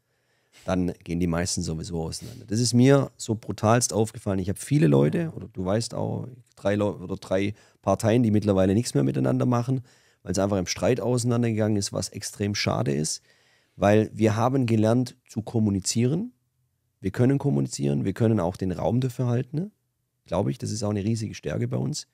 dann gehen die meisten sowieso auseinander. Das ist mir so brutalst aufgefallen. Ich habe viele Leute, oder du weißt auch, drei Leute oder drei Parteien, die mittlerweile nichts mehr miteinander machen, weil es einfach im Streit auseinandergegangen ist, was extrem schade ist. Weil wir haben gelernt zu kommunizieren. Wir können kommunizieren, wir können auch den Raum dafür halten. Ne? Glaube ich, das ist auch eine riesige Stärke bei uns.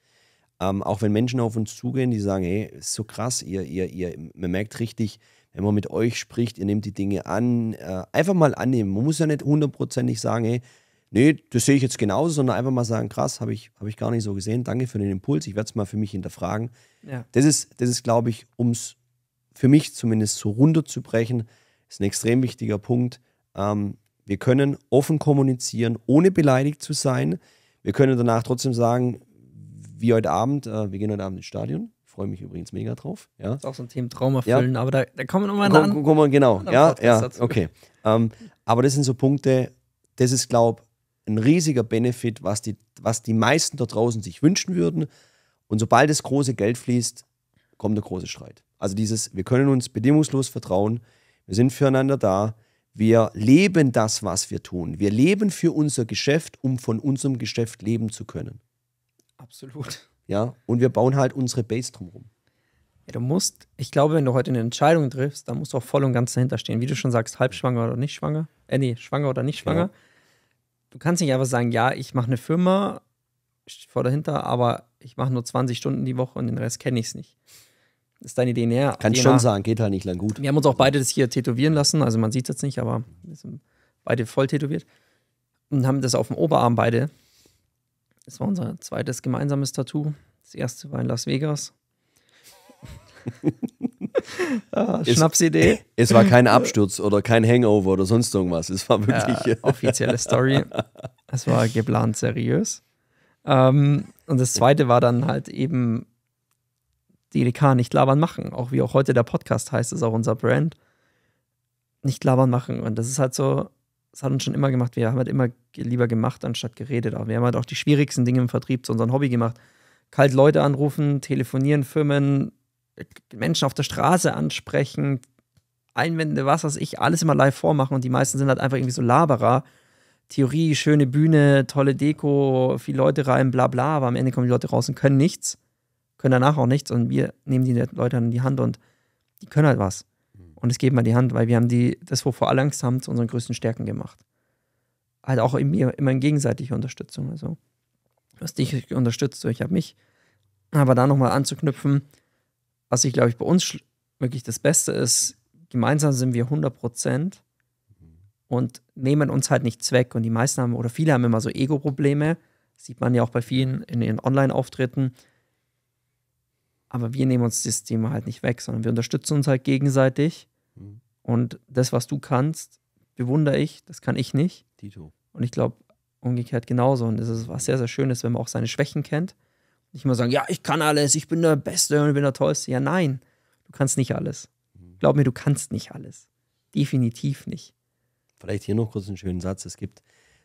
Ähm, auch wenn Menschen auf uns zugehen, die sagen, hey, ist so krass, ihr, ihr, ihr, man merkt richtig, wenn man mit euch spricht, ihr nehmt die Dinge an, äh, einfach mal annehmen. Man muss ja nicht hundertprozentig sagen, hey, nee, das sehe ich jetzt genauso, sondern einfach mal sagen, krass, habe ich, hab ich gar nicht so gesehen, danke für den Impuls, ich werde es mal für mich hinterfragen. Ja. Das ist, das ist glaube ich, um es für mich zumindest so runterzubrechen, ist ein extrem wichtiger Punkt. Ähm, wir können offen kommunizieren, ohne beleidigt zu sein. Wir können danach trotzdem sagen, wie heute Abend, äh, wir gehen heute Abend ins Stadion freue mich übrigens mega drauf. Ja. Das ist auch so ein Thema Traum erfüllen, ja. aber da, da kommen wir nochmal an. Kommen wir, genau, ja, ja, dazu. okay. Ähm, aber das sind so Punkte, das ist, glaube ich, ein riesiger Benefit, was die, was die meisten da draußen sich wünschen würden. Und sobald das große Geld fließt, kommt der große Streit. Also dieses, wir können uns bedingungslos vertrauen, wir sind füreinander da, wir leben das, was wir tun. Wir leben für unser Geschäft, um von unserem Geschäft leben zu können. Absolut. Ja, und wir bauen halt unsere Base drumherum. Ja, du musst, ich glaube, wenn du heute eine Entscheidung triffst, dann musst du auch voll und ganz dahinter stehen. Wie du schon sagst, halbschwanger oder nicht schwanger. Äh, nee, schwanger oder nicht schwanger. Ja. Du kannst nicht einfach sagen, ja, ich mache eine Firma vor dahinter, aber ich mache nur 20 Stunden die Woche und den Rest kenne ich es nicht. Das ist deine Idee näher? Kann ich schon sagen, geht halt nicht lang gut. Wir haben uns auch beide das hier tätowieren lassen, also man sieht es jetzt nicht, aber wir sind beide voll tätowiert und haben das auf dem Oberarm beide das war unser zweites gemeinsames Tattoo. Das erste war in Las Vegas. ah, Schnapsidee. Es war kein Absturz oder kein Hangover oder sonst irgendwas. Es war wirklich. Ja, äh, offizielle Story. Es war geplant seriös. Ähm, und das zweite war dann halt eben die DDK nicht labern machen. Auch wie auch heute der Podcast heißt, ist auch unser Brand. Nicht labern machen. Und das ist halt so, das hat uns schon immer gemacht. Wir haben halt immer lieber gemacht, anstatt geredet. Aber wir haben halt auch die schwierigsten Dinge im Vertrieb zu unserem Hobby gemacht. Kalt Leute anrufen, telefonieren, Firmen, äh, Menschen auf der Straße ansprechen, Einwände, was weiß ich, alles immer live vormachen. Und die meisten sind halt einfach irgendwie so Laberer. Theorie, schöne Bühne, tolle Deko, viele Leute rein, bla bla. Aber am Ende kommen die Leute raus und können nichts, können danach auch nichts. Und wir nehmen die Leute dann in die Hand und die können halt was. Und es geben wir die Hand, weil wir haben die, das, wovor alle Angst haben, zu unseren größten Stärken gemacht. Halt auch in mir, immer in gegenseitiger Unterstützung. Also, du hast dich unterstützt, ich habe mich. Aber da nochmal anzuknüpfen, was ich glaube ich bei uns wirklich das Beste ist, gemeinsam sind wir 100 und nehmen uns halt nichts weg. Und die meisten haben, oder viele haben immer so Ego-Probleme. Sieht man ja auch bei vielen in ihren Online-Auftritten. Aber wir nehmen uns das Thema halt nicht weg, sondern wir unterstützen uns halt gegenseitig und das, was du kannst, bewundere ich, das kann ich nicht. Dito. Und ich glaube, umgekehrt genauso. Und das ist was sehr, sehr Schönes, wenn man auch seine Schwächen kennt. Nicht immer sagen, ja, ich kann alles, ich bin der Beste und ich bin der Tollste. Ja, nein, du kannst nicht alles. Mhm. Glaub mir, du kannst nicht alles. Definitiv nicht. Vielleicht hier noch kurz einen schönen Satz. Es gibt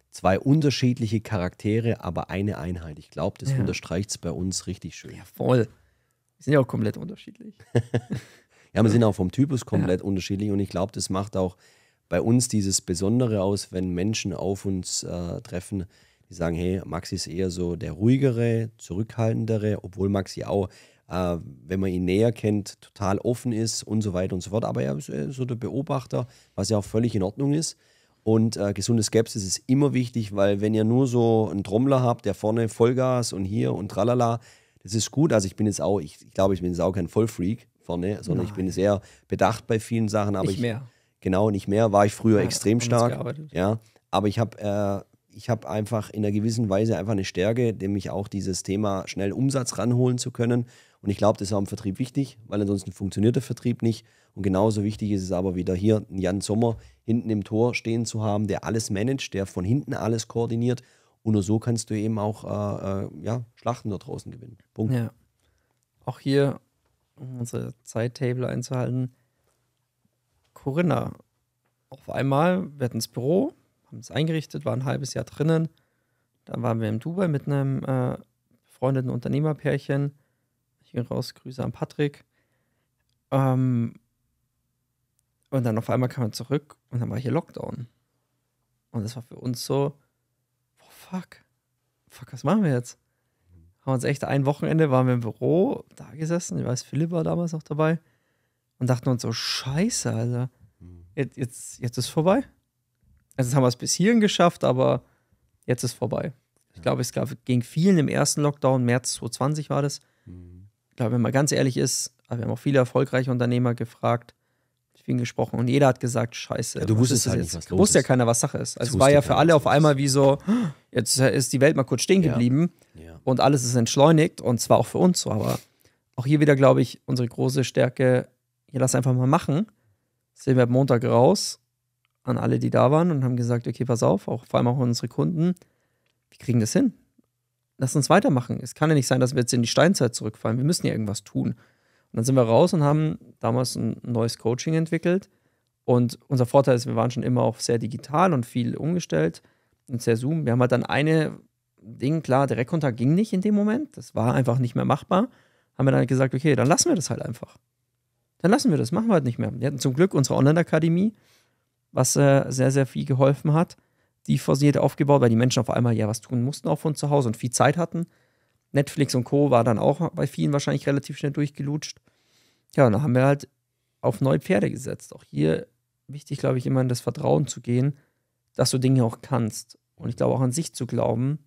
zwei unterschiedliche Charaktere, aber eine Einheit. Ich glaube, das ja. unterstreicht es bei uns richtig schön. Ja, voll. Wir sind ja auch komplett unterschiedlich. Ja, wir sind auch vom Typus komplett ja. unterschiedlich und ich glaube, das macht auch bei uns dieses Besondere aus, wenn Menschen auf uns äh, treffen, die sagen, hey, Maxi ist eher so der ruhigere, zurückhaltendere, obwohl Maxi auch, äh, wenn man ihn näher kennt, total offen ist und so weiter und so fort. Aber er ist äh, so der Beobachter, was ja auch völlig in Ordnung ist. Und äh, gesunde Skepsis ist immer wichtig, weil wenn ihr nur so einen Trommler habt, der vorne Vollgas und hier und tralala, das ist gut. Also ich bin jetzt auch, ich, ich glaube, ich bin jetzt auch kein Vollfreak, vorne, sondern Nein. ich bin sehr bedacht bei vielen Sachen. Aber nicht ich, mehr. Genau, nicht mehr. War ich früher ja, extrem stark. Ja, aber ich habe äh, ich habe einfach in einer gewissen Weise einfach eine Stärke, nämlich auch dieses Thema schnell Umsatz ranholen zu können. Und ich glaube, das ist auch im Vertrieb wichtig, weil ansonsten funktioniert der Vertrieb nicht. Und genauso wichtig ist es aber wieder hier, Jan Sommer hinten im Tor stehen zu haben, der alles managt, der von hinten alles koordiniert. Und nur so kannst du eben auch äh, äh, ja, Schlachten da draußen gewinnen. Punkt. Ja. Auch hier um unsere Zeittable einzuhalten, Corinna. Auf einmal, wir hatten das Büro, haben es eingerichtet, waren ein halbes Jahr drinnen. Dann waren wir in Dubai mit einem äh, befreundeten Unternehmerpärchen. Hier raus, Grüße an Patrick. Ähm, und dann auf einmal kam er zurück und dann war hier Lockdown. Und das war für uns so, oh fuck, fuck, was machen wir jetzt? haben uns echt ein Wochenende, waren wir im Büro da gesessen. Ich weiß, Philipp war damals noch dabei und dachten uns so: Scheiße, Alter, mhm. jetzt, jetzt, jetzt ist vorbei. Also, jetzt haben wir es bis hierhin geschafft, aber jetzt ist vorbei. Ich glaube, es gab, ging vielen im ersten Lockdown, März 2020 war das. Mhm. Ich glaube, wenn man ganz ehrlich ist, wir haben auch viele erfolgreiche Unternehmer gefragt, vielen gesprochen und jeder hat gesagt, scheiße. Ja, du wusstest halt jetzt? nicht, was Wusste ja keiner, was Sache ist. Also es war ja für alle auf einmal wie so, jetzt ist die Welt mal kurz stehen geblieben ja. und alles ist entschleunigt und zwar auch für uns so, aber auch hier wieder, glaube ich, unsere große Stärke, ja, lass einfach mal machen. Sehen wir ab Montag raus an alle, die da waren und haben gesagt, okay, pass auf, auch vor allem auch unsere Kunden, wir kriegen das hin. Lass uns weitermachen. Es kann ja nicht sein, dass wir jetzt in die Steinzeit zurückfallen. Wir müssen ja irgendwas tun dann sind wir raus und haben damals ein neues Coaching entwickelt. Und unser Vorteil ist, wir waren schon immer auch sehr digital und viel umgestellt und sehr Zoom. Wir haben halt dann eine Ding, klar, Direktkontakt ging nicht in dem Moment. Das war einfach nicht mehr machbar. Haben wir dann gesagt, okay, dann lassen wir das halt einfach. Dann lassen wir das, machen wir halt nicht mehr. Wir hatten zum Glück unsere Online-Akademie, was äh, sehr, sehr viel geholfen hat. Die forciert aufgebaut, weil die Menschen auf einmal ja was tun mussten, auch von zu Hause und viel Zeit hatten. Netflix und Co. war dann auch bei vielen wahrscheinlich relativ schnell durchgelutscht. Ja, und dann haben wir halt auf neue Pferde gesetzt. Auch hier wichtig, glaube ich, immer in das Vertrauen zu gehen, dass du Dinge auch kannst. Und ich glaube auch an sich zu glauben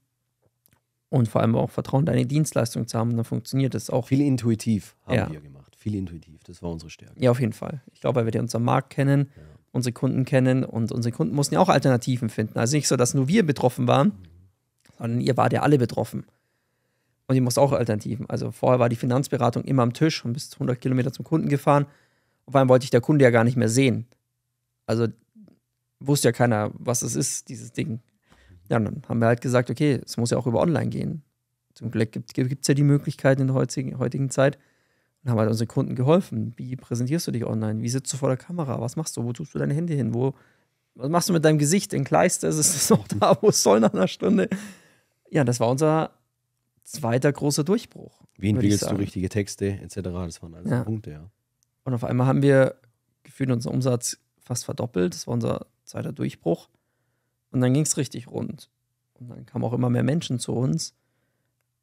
und vor allem auch Vertrauen, in deine Dienstleistung zu haben, dann funktioniert das auch. Viel intuitiv haben ja. wir gemacht. Viel intuitiv, das war unsere Stärke. Ja, auf jeden Fall. Ich glaube, weil wir unseren Markt kennen, ja. unsere Kunden kennen und unsere Kunden mussten ja auch Alternativen finden. Also nicht so, dass nur wir betroffen waren, mhm. sondern ihr wart ja alle betroffen. Und ich muss auch Alternativen. Also vorher war die Finanzberatung immer am Tisch und bis 100 Kilometer zum Kunden gefahren. Und vor allem wollte ich der Kunde ja gar nicht mehr sehen. Also wusste ja keiner, was es ist, dieses Ding. Ja, dann haben wir halt gesagt, okay, es muss ja auch über online gehen. Zum Glück gibt es ja die Möglichkeit in der heutigen, heutigen Zeit. Dann haben halt unseren Kunden geholfen. Wie präsentierst du dich online? Wie sitzt du vor der Kamera? Was machst du? Wo tust du deine Hände hin? Wo, was machst du mit deinem Gesicht? In Kleister Ist es noch da? Wo es soll nach einer Stunde? Ja, das war unser zweiter großer Durchbruch. Wie entwickelst du richtige Texte etc.? Das waren alles ja. Punkte, ja. Und auf einmal haben wir gefühlt unseren Umsatz fast verdoppelt. Das war unser zweiter Durchbruch. Und dann ging es richtig rund. Und dann kamen auch immer mehr Menschen zu uns.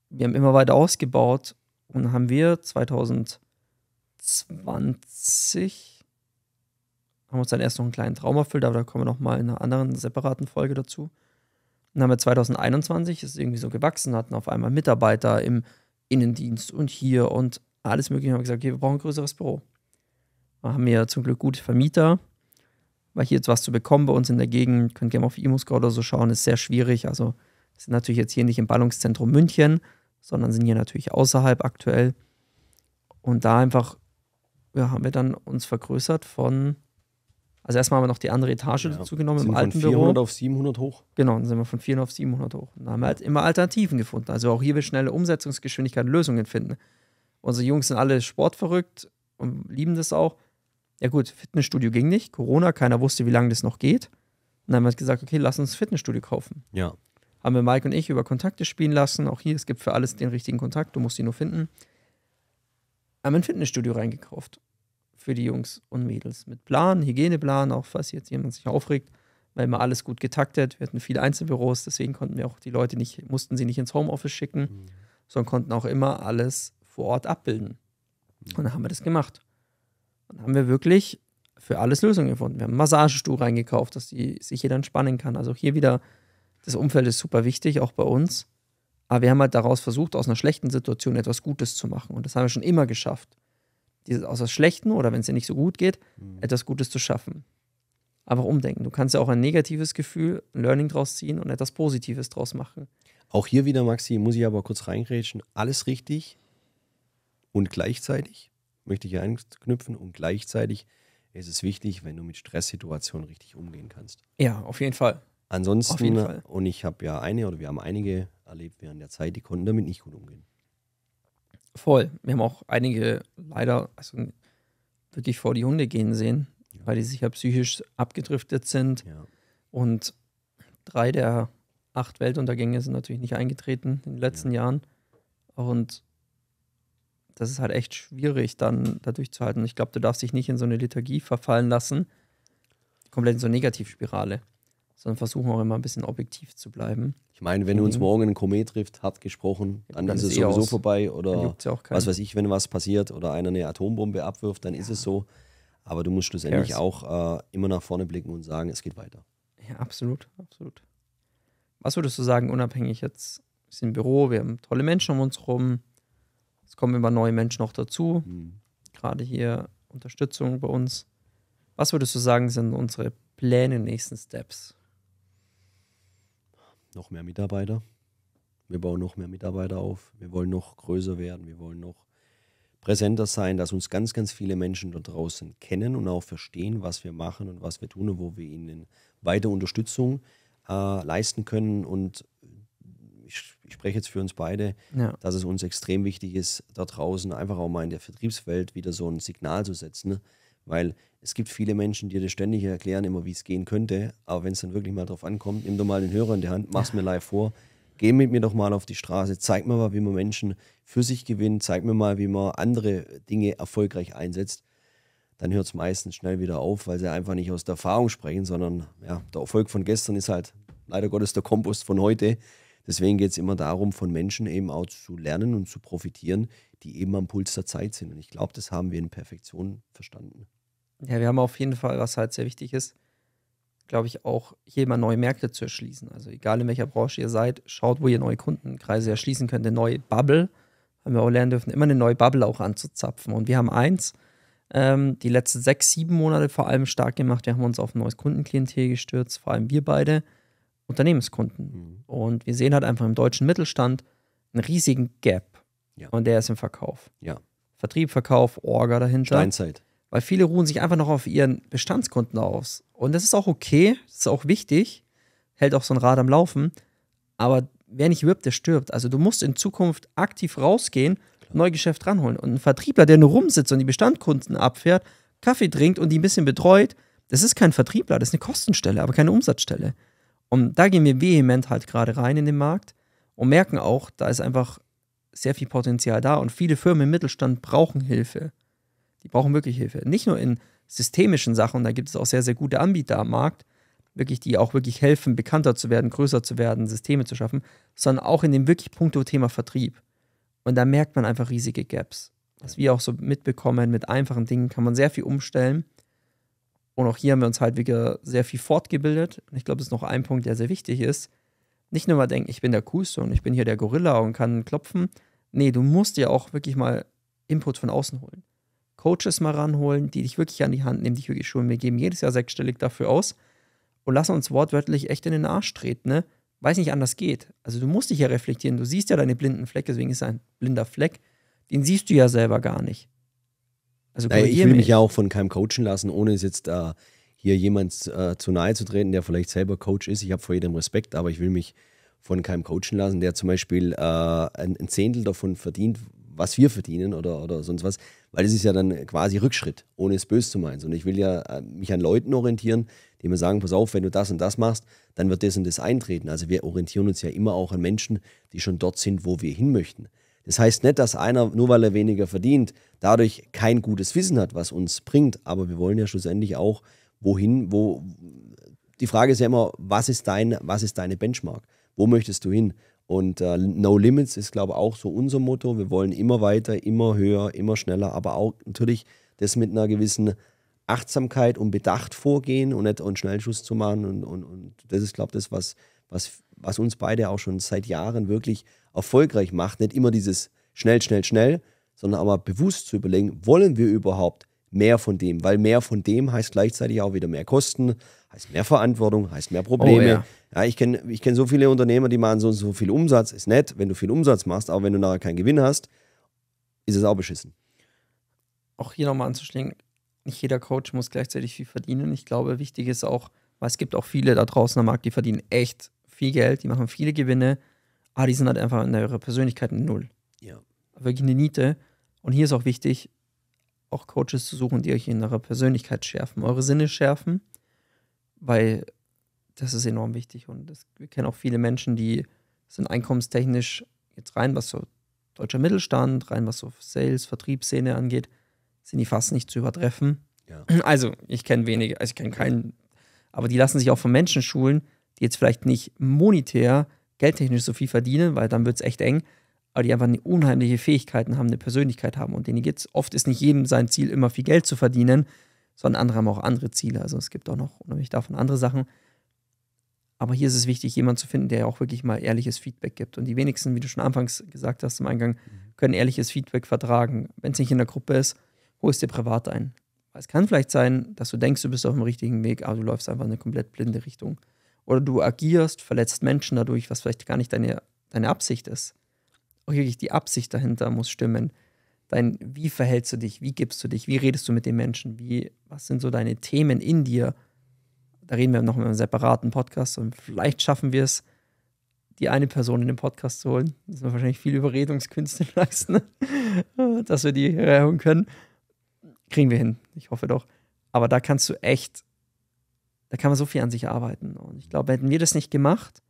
Wir haben immer weiter ausgebaut und haben wir 2020 haben uns dann erst noch einen kleinen Traum erfüllt, aber da kommen wir nochmal in einer anderen separaten Folge dazu. Dann haben wir 2021, ist irgendwie so gewachsen, hatten auf einmal Mitarbeiter im Innendienst und hier und alles Mögliche. Haben wir gesagt, okay, wir brauchen ein größeres Büro. Wir haben ja zum Glück gute Vermieter. Weil hier jetzt was zu bekommen bei uns in der Gegend, könnt gerne mal auf Imoscore oder so schauen, ist sehr schwierig. Also wir sind natürlich jetzt hier nicht im Ballungszentrum München, sondern sind hier natürlich außerhalb aktuell. Und da einfach ja, haben wir dann uns vergrößert von also erstmal haben wir noch die andere Etage ja, dazu genommen sind im alten Büro. Von 400 Büro. auf 700 hoch. Genau, dann sind wir von 400 auf 700 hoch. Und dann haben wir halt immer Alternativen gefunden. Also auch hier will schnelle Umsetzungsgeschwindigkeit Lösungen finden. Unsere Jungs sind alle sportverrückt und lieben das auch. Ja gut, Fitnessstudio ging nicht, Corona, keiner wusste, wie lange das noch geht. Und dann haben wir halt gesagt, okay, lass uns Fitnessstudio kaufen. Ja. Haben wir Mike und ich über Kontakte spielen lassen. Auch hier, es gibt für alles den richtigen Kontakt, du musst ihn nur finden. Haben ein Fitnessstudio reingekauft für die Jungs und Mädels. Mit Plan, Hygieneplan, auch falls jetzt jemand sich aufregt, weil immer alles gut getaktet. Wir hatten viele Einzelbüros, deswegen konnten wir auch die Leute nicht, mussten sie nicht ins Homeoffice schicken, mhm. sondern konnten auch immer alles vor Ort abbilden. Mhm. Und dann haben wir das gemacht. Dann haben wir wirklich für alles Lösungen gefunden. Wir haben einen Massagestuhl reingekauft, dass die, sich jeder entspannen kann. Also hier wieder, das Umfeld ist super wichtig, auch bei uns. Aber wir haben halt daraus versucht, aus einer schlechten Situation etwas Gutes zu machen. Und das haben wir schon immer geschafft dieses aus der Schlechten oder wenn es dir nicht so gut geht, mhm. etwas Gutes zu schaffen. Einfach umdenken. Du kannst ja auch ein negatives Gefühl, ein Learning draus ziehen und etwas Positives draus machen. Auch hier wieder, Maxi, muss ich aber kurz reingrätschen. Alles richtig und gleichzeitig, möchte ich hier anknüpfen, und gleichzeitig ist es wichtig, wenn du mit Stresssituationen richtig umgehen kannst. Ja, auf jeden Fall. Ansonsten, jeden Fall. und ich habe ja eine oder wir haben einige erlebt während der Zeit, die konnten damit nicht gut umgehen. Voll. Wir haben auch einige leider also wirklich vor die Hunde gehen sehen, ja. weil die sicher psychisch abgedriftet sind. Ja. Und drei der acht Weltuntergänge sind natürlich nicht eingetreten in den letzten ja. Jahren. Und das ist halt echt schwierig, dann dadurch zu halten. Ich glaube, du darfst dich nicht in so eine Liturgie verfallen lassen, komplett in so eine Negativspirale sondern versuchen auch immer ein bisschen objektiv zu bleiben. Ich meine, wenn du uns mhm. morgen ein Komet trifft, hart gesprochen, dann, dann ist es eh sowieso aus. vorbei oder ja was weiß ich, wenn was passiert oder einer eine Atombombe abwirft, dann ja. ist es so. Aber du musst schlussendlich Cares. auch äh, immer nach vorne blicken und sagen, es geht weiter. Ja, absolut, absolut. Was würdest du sagen, unabhängig jetzt, wir sind im Büro, wir haben tolle Menschen um uns rum, es kommen immer neue Menschen noch dazu, mhm. gerade hier Unterstützung bei uns. Was würdest du sagen, sind unsere Pläne, nächsten Steps? noch mehr Mitarbeiter. Wir bauen noch mehr Mitarbeiter auf. Wir wollen noch größer werden. Wir wollen noch präsenter sein, dass uns ganz, ganz viele Menschen da draußen kennen und auch verstehen, was wir machen und was wir tun und wo wir ihnen weiter Unterstützung äh, leisten können. Und ich, ich, spreche jetzt für uns beide, ja. dass es uns extrem wichtig ist, da draußen einfach auch mal in der Vertriebswelt wieder so ein Signal zu setzen. Ne? Weil es gibt viele Menschen, die dir ständig erklären, immer wie es gehen könnte. Aber wenn es dann wirklich mal drauf ankommt, nimm doch mal den Hörer in die Hand, mach es mir live vor, geh mit mir doch mal auf die Straße, zeig mir mal, wie man Menschen für sich gewinnt, zeig mir mal, wie man andere Dinge erfolgreich einsetzt. Dann hört es meistens schnell wieder auf, weil sie einfach nicht aus der Erfahrung sprechen, sondern ja, der Erfolg von gestern ist halt leider Gottes der Kompost von heute. Deswegen geht es immer darum, von Menschen eben auch zu lernen und zu profitieren, die eben am Puls der Zeit sind. Und ich glaube, das haben wir in Perfektion verstanden. Ja, wir haben auf jeden Fall, was halt sehr wichtig ist, glaube ich, auch hier immer neue Märkte zu erschließen. Also egal in welcher Branche ihr seid, schaut, wo ihr neue Kundenkreise erschließen könnt. Eine neue Bubble, haben wir auch lernen dürfen, immer eine neue Bubble auch anzuzapfen. Und wir haben eins, ähm, die letzten sechs, sieben Monate vor allem stark gemacht. Wir haben uns auf ein neues Kundenklientel gestürzt, vor allem wir beide, Unternehmenskunden. Mhm. Und wir sehen halt einfach im deutschen Mittelstand einen riesigen Gap. Ja. Und der ist im Verkauf. Ja. Vertrieb, Verkauf, Orga dahinter. Steinzeit weil viele ruhen sich einfach noch auf ihren Bestandskunden aus. Und das ist auch okay, das ist auch wichtig, hält auch so ein Rad am Laufen. Aber wer nicht wirbt, der stirbt. Also du musst in Zukunft aktiv rausgehen, Neugeschäft ranholen. Und ein Vertriebler, der nur rumsitzt und die Bestandskunden abfährt, Kaffee trinkt und die ein bisschen betreut, das ist kein Vertriebler, das ist eine Kostenstelle, aber keine Umsatzstelle. Und da gehen wir vehement halt gerade rein in den Markt und merken auch, da ist einfach sehr viel Potenzial da und viele Firmen im Mittelstand brauchen Hilfe. Die brauchen wirklich Hilfe. Nicht nur in systemischen Sachen, da gibt es auch sehr, sehr gute Anbieter am Markt, wirklich, die auch wirklich helfen, bekannter zu werden, größer zu werden, Systeme zu schaffen, sondern auch in dem wirklich Punkto Thema Vertrieb. Und da merkt man einfach riesige Gaps. Was wir auch so mitbekommen, mit einfachen Dingen kann man sehr viel umstellen. Und auch hier haben wir uns halt wieder sehr viel fortgebildet. Und ich glaube, das ist noch ein Punkt, der sehr wichtig ist. Nicht nur mal denken, ich bin der Kuhste und ich bin hier der Gorilla und kann klopfen. Nee, du musst dir auch wirklich mal Input von außen holen. Coaches mal ranholen, die dich wirklich an die Hand nehmen, dich wirklich schulen. Wir geben jedes Jahr sechsstellig dafür aus und lassen uns wortwörtlich echt in den Arsch treten, ne? Weil nicht anders geht. Also du musst dich ja reflektieren. Du siehst ja deine blinden Fleck, deswegen ist es ein blinder Fleck. Den siehst du ja selber gar nicht. Also naja, ich will mich, ja auch von keinem coachen lassen, ohne es jetzt äh, hier jemand äh, zu nahe zu treten, der vielleicht selber Coach ist. Ich habe vor jedem Respekt, aber ich will mich von keinem coachen lassen, der zum Beispiel äh, ein Zehntel davon verdient, was wir verdienen oder, oder sonst was, weil das ist ja dann quasi Rückschritt, ohne es böse zu meinen. Und ich will ja äh, mich an Leuten orientieren, die mir sagen, pass auf, wenn du das und das machst, dann wird das und das eintreten. Also wir orientieren uns ja immer auch an Menschen, die schon dort sind, wo wir hin möchten. Das heißt nicht, dass einer, nur weil er weniger verdient, dadurch kein gutes Wissen hat, was uns bringt. Aber wir wollen ja schlussendlich auch, wohin, wo. Die Frage ist ja immer, was ist dein, was ist deine Benchmark? Wo möchtest du hin? Und äh, No Limits ist, glaube ich, auch so unser Motto. Wir wollen immer weiter, immer höher, immer schneller, aber auch natürlich das mit einer gewissen Achtsamkeit und Bedacht vorgehen und nicht einen Schnellschuss zu machen. Und, und, und das ist, glaube ich, das, was, was, was uns beide auch schon seit Jahren wirklich erfolgreich macht. Nicht immer dieses schnell, schnell, schnell, sondern aber bewusst zu überlegen, wollen wir überhaupt mehr von dem? Weil mehr von dem heißt gleichzeitig auch wieder mehr Kosten, heißt mehr Verantwortung, heißt mehr Probleme. Oh, ja. ja. ich kenne ich kenn so viele Unternehmer, die machen so und so viel Umsatz. Ist nett, wenn du viel Umsatz machst, aber wenn du nachher keinen Gewinn hast, ist es auch beschissen. Auch hier nochmal anzuschlingen, nicht jeder Coach muss gleichzeitig viel verdienen. Ich glaube, wichtig ist auch, weil es gibt auch viele da draußen am Markt, die verdienen echt viel Geld, die machen viele Gewinne, aber die sind halt einfach in ihrer Persönlichkeit null. Ja. Wirklich eine Niete. Und hier ist auch wichtig, auch Coaches zu suchen, die euch in eurer Persönlichkeit schärfen, eure Sinne schärfen weil das ist enorm wichtig und das, wir kennen auch viele Menschen, die sind einkommenstechnisch jetzt rein, was so deutscher Mittelstand, rein was so Sales, Vertriebsszene angeht, sind die fast nicht zu übertreffen. Ja. Also ich kenne wenige, also ich kenne keinen, aber die lassen sich auch von Menschen schulen, die jetzt vielleicht nicht monetär, geldtechnisch so viel verdienen, weil dann wird es echt eng, aber die einfach unheimliche Fähigkeiten haben, eine Persönlichkeit haben und denen geht es. Oft ist nicht jedem sein Ziel, immer viel Geld zu verdienen, sondern andere haben auch andere Ziele. Also es gibt auch noch unabhängig davon andere Sachen. Aber hier ist es wichtig, jemanden zu finden, der auch wirklich mal ehrliches Feedback gibt. Und die wenigsten, wie du schon anfangs gesagt hast im Eingang, mhm. können ehrliches Feedback vertragen. Wenn es nicht in der Gruppe ist, hol es dir privat ein. Es kann vielleicht sein, dass du denkst, du bist auf dem richtigen Weg, aber du läufst einfach in eine komplett blinde Richtung. Oder du agierst, verletzt Menschen dadurch, was vielleicht gar nicht deine, deine Absicht ist. Auch wirklich die Absicht dahinter muss stimmen dein Wie verhältst du dich, wie gibst du dich, wie redest du mit den Menschen, wie, was sind so deine Themen in dir? Da reden wir noch in einem separaten Podcast und vielleicht schaffen wir es, die eine Person in den Podcast zu holen. Das wir wahrscheinlich viel Überredungskünste leisten, dass wir die erhöhen können. Kriegen wir hin, ich hoffe doch. Aber da kannst du echt, da kann man so viel an sich arbeiten. Und ich glaube, hätten wir das nicht gemacht,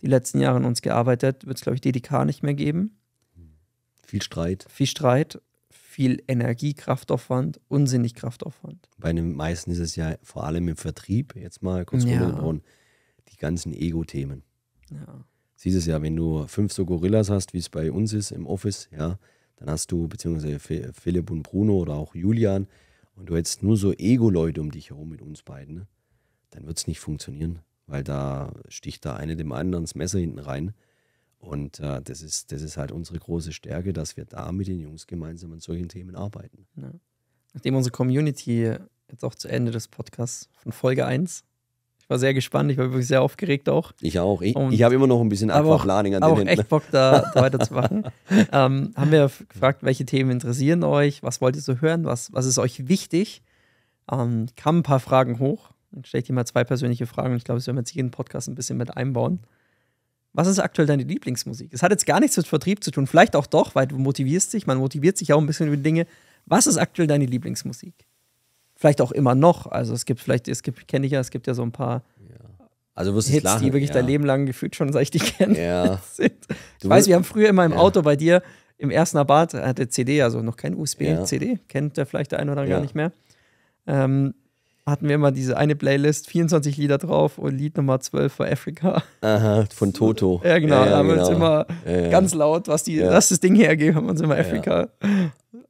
die letzten Jahre an uns gearbeitet, wird es, glaube ich, DDK nicht mehr geben. Viel Streit. Viel Streit, viel Energie, Kraftaufwand, unsinnig Kraftaufwand. Bei den meisten ist es ja vor allem im Vertrieb, jetzt mal kurz ja. runtergebrochen, die ganzen Ego-Themen. Ja. Siehst es ja, wenn du fünf so Gorillas hast, wie es bei uns ist im Office, ja, dann hast du, beziehungsweise Philipp und Bruno oder auch Julian, und du hättest nur so Ego-Leute um dich herum mit uns beiden, ne? dann wird es nicht funktionieren, weil da sticht da eine dem anderen das Messer hinten rein. Und äh, das, ist, das ist halt unsere große Stärke, dass wir da mit den Jungs gemeinsam an solchen Themen arbeiten. Ja. Nachdem unsere Community jetzt auch zu Ende des Podcasts von Folge 1 ich war sehr gespannt, ich war wirklich sehr aufgeregt auch. Ich auch. Ich, ich habe immer noch ein bisschen Aquaplaning an den auch Händen. echt Bock, da, da weiterzumachen. ähm, haben wir gefragt, welche Themen interessieren euch? Was wollt ihr so hören? Was, was ist euch wichtig? Ähm, kamen ein paar Fragen hoch. Dann stelle ich dir mal zwei persönliche Fragen ich glaube, das werden wir jetzt jeden Podcast ein bisschen mit einbauen. Was ist aktuell deine Lieblingsmusik? Es hat jetzt gar nichts mit Vertrieb zu tun, vielleicht auch doch, weil du motivierst dich, man motiviert sich auch ein bisschen über Dinge. Was ist aktuell deine Lieblingsmusik? Vielleicht auch immer noch. Also es gibt vielleicht, es gibt, kenne ich ja, es gibt ja so ein paar ja. also wirst Hits, lachen, die wirklich ja. dein Leben lang gefühlt schon, seit ich die kenne. Ja. Sind. Ich du weiß, wir haben früher immer im ja. Auto bei dir im ersten Abad äh, hatte CD, also noch kein USB, CD, kennt der vielleicht der eine oder andere gar nicht mehr. Ähm, hatten wir immer diese eine Playlist, 24 Lieder drauf und Lied Nummer 12 war Afrika. Aha, von Toto. Ja, genau. Ja, ja, da haben genau. uns immer ja, ganz laut, was, die, was das Ding hergeht, haben wir uns immer Africa.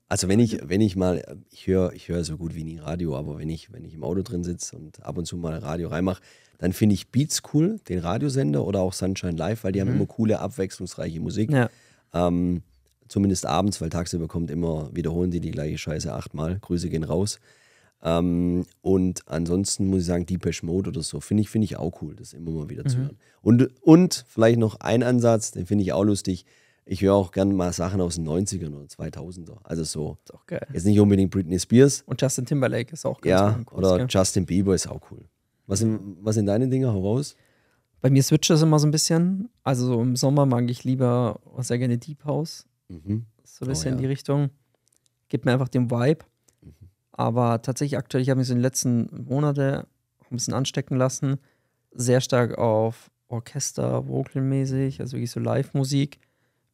Also wenn ich, wenn ich mal, ich höre ich hör so gut wie nie Radio, aber wenn ich, wenn ich im Auto drin sitze und ab und zu mal Radio reinmache, dann finde ich Beats cool, den Radiosender oder auch Sunshine Live, weil die mhm. haben immer coole, abwechslungsreiche Musik. Ähm, zumindest abends, weil tagsüber kommt immer, wiederholen die die gleiche Scheiße achtmal. Grüße gehen raus. Ähm, und ansonsten muss ich sagen, Deepesh Mode oder so, finde ich, finde ich auch cool, das immer mal wieder mhm. zu hören. Und, und vielleicht noch ein Ansatz, den finde ich auch lustig. Ich höre auch gerne mal Sachen aus den 90ern oder 2000er. Also so. Ist auch geil. Jetzt nicht unbedingt Britney Spears. Und Justin Timberlake ist auch ganz Ja, cool, oder gell? Justin Bieber ist auch cool. Was sind, was sind deine Dinge heraus? Bei mir switcht das immer so ein bisschen. Also so im Sommer mag ich lieber sehr gerne Deep House. Mhm. So ein bisschen oh, ja. in die Richtung. Gibt mir einfach den Vibe. Aber tatsächlich aktuell, ich habe mich in den letzten Monaten ein bisschen anstecken lassen, sehr stark auf Orchester, Vocal-mäßig, also wirklich so Live-Musik,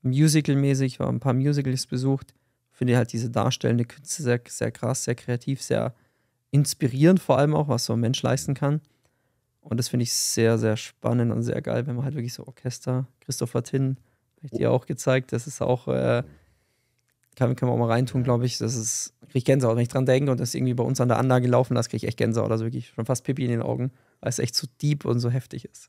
Musical-mäßig, war ein paar Musicals besucht. Finde halt diese darstellende Künste sehr, sehr krass, sehr kreativ, sehr inspirierend, vor allem auch, was so ein Mensch leisten kann. Und das finde ich sehr, sehr spannend und sehr geil, wenn man halt wirklich so Orchester, Christopher Tinn, habe ich dir oh. auch gezeigt, das ist auch äh, kann, können wir auch mal reintun, glaube ich. Das ist, kriege ich Gänsehaut, wenn ich dran denke und das irgendwie bei uns an der Anlage laufen lasse, kriege ich echt Gänsehaut. Also wirklich schon fast Pipi in den Augen, weil es echt so deep und so heftig ist.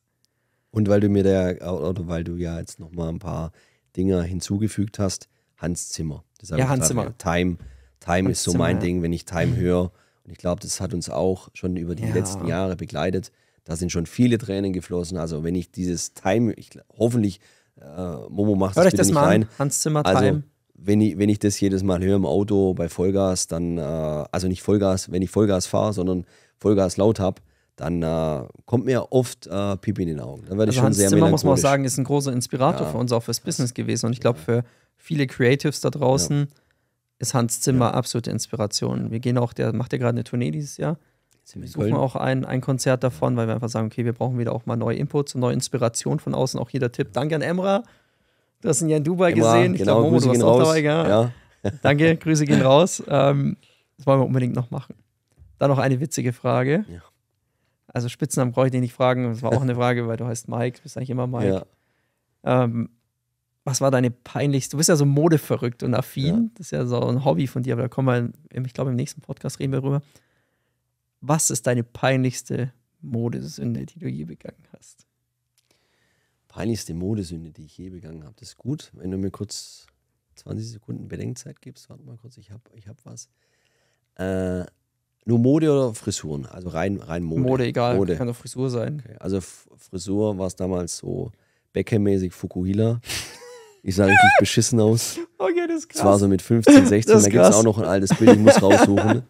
Und weil du mir da, oder weil du ja jetzt nochmal ein paar Dinge hinzugefügt hast, Hans Zimmer. ja, Hans Zimmer. Time, Time Hans ist so Zimmer, mein ja. Ding, wenn ich Time höre. Und ich glaube, das hat uns auch schon über die ja. letzten Jahre begleitet. Da sind schon viele Tränen geflossen. Also wenn ich dieses Time, ich, hoffentlich, äh, Momo macht es das bitte das nicht mal rein. Hans Zimmer, also, Time wenn ich, wenn ich das jedes Mal höre im Auto bei Vollgas, dann, äh, also nicht Vollgas, wenn ich Vollgas fahre, sondern Vollgas laut habe, dann äh, kommt mir oft äh, Pipi in den Augen. Dann werde also ich schon Hans sehr Zimmer, muss man auch sagen, ist ein großer Inspirator ja. für uns auch fürs Business gewesen. Und ich glaube, für viele Creatives da draußen ja. ist Hans Zimmer ja. absolute Inspiration. Wir gehen auch, der macht ja gerade eine Tournee dieses Jahr. Wir suchen auch ein, ein Konzert davon, weil wir einfach sagen, okay, wir brauchen wieder auch mal neue Inputs und neue Inspiration von außen. Auch jeder Tipp. Danke an Emra Du hast ihn ja in Dubai Immer, gesehen. Ich genau, glaube, Momo, du warst auch dabei. Ja. Danke, Grüße gehen raus. Ähm, das wollen wir unbedingt noch machen. Dann noch eine witzige Frage. Ja. Also Spitznamen brauche ich dich nicht fragen. Das war auch eine Frage, weil du heißt Mike, bist eigentlich immer Mike. Ja. Ähm, was war deine peinlichste? Du bist ja so modeverrückt und affin. Ja. Das ist ja so ein Hobby von dir, aber da kommen wir, ich glaube, im nächsten Podcast reden wir drüber. Was ist deine peinlichste Modesünde, die du je begangen hast? Peinlichste Modesünde, die ich je begangen habe. Das ist gut, wenn du mir kurz 20 Sekunden Bedenkzeit gibst. Warte mal kurz, ich habe ich hab was. Äh, nur Mode oder Frisuren? Also rein, rein Mode. Mode, egal. Mode. Kann doch Frisur sein. Okay. Also Frisur war es damals so Beckham-mäßig Fukuhila. Ich sah richtig beschissen aus. Okay, das ist krass. Das war so mit 15, 16. Da gibt es auch noch ein altes Bild, ich muss raussuchen.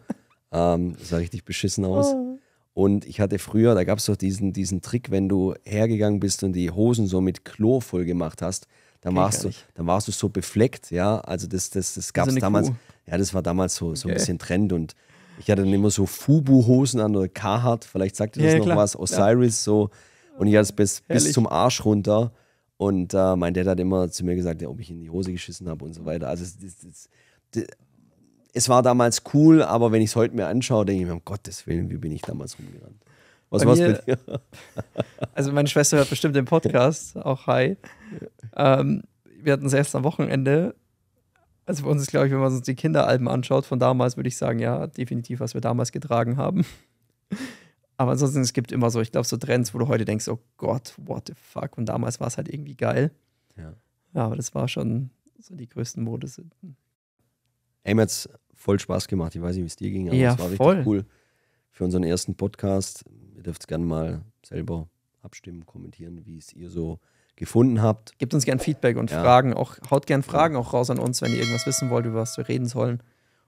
ähm, sah richtig beschissen aus. Oh. Und ich hatte früher, da gab es doch diesen, diesen Trick, wenn du hergegangen bist und die Hosen so mit Chlor voll gemacht hast, dann warst, du, dann warst du so befleckt, ja. Also das, das, das gab es also damals, Kuh. ja, das war damals so, so okay. ein bisschen Trend und ich hatte dann immer so Fubu-Hosen an oder Carhartt, vielleicht sagt ihr das ja, noch klar. was, Osiris ja. so. Und ich hatte es bis, bis zum Arsch runter. Und äh, mein Dad hat immer zu mir gesagt, ja, ob ich in die Hose geschissen habe und so weiter. Also das, das, das, es war damals cool, aber wenn ich es heute mir anschaue, denke ich mir, um Gottes Willen, wie bin ich damals rumgerannt? Was war es mit dir? Also, meine Schwester hört bestimmt den Podcast, auch hi. Ähm, wir hatten es erst am Wochenende. Also, bei uns ist, glaube ich, wenn man uns die Kinderalben anschaut von damals, würde ich sagen, ja, definitiv, was wir damals getragen haben. Aber ansonsten, es gibt immer so, ich glaube, so Trends, wo du heute denkst, oh Gott, what the fuck. Und damals war es halt irgendwie geil. Ja. ja aber das war schon so die größten Modesünden. Ey, mir hat es voll Spaß gemacht. Ich weiß nicht, wie es dir ging, aber ja, es war voll. richtig cool. Für unseren ersten Podcast. Ihr dürft gerne mal selber abstimmen, kommentieren, wie es ihr so gefunden habt. Gebt uns gerne Feedback und ja. Fragen. Auch, haut gerne Fragen auch raus an uns, wenn ihr irgendwas wissen wollt, über was wir reden sollen.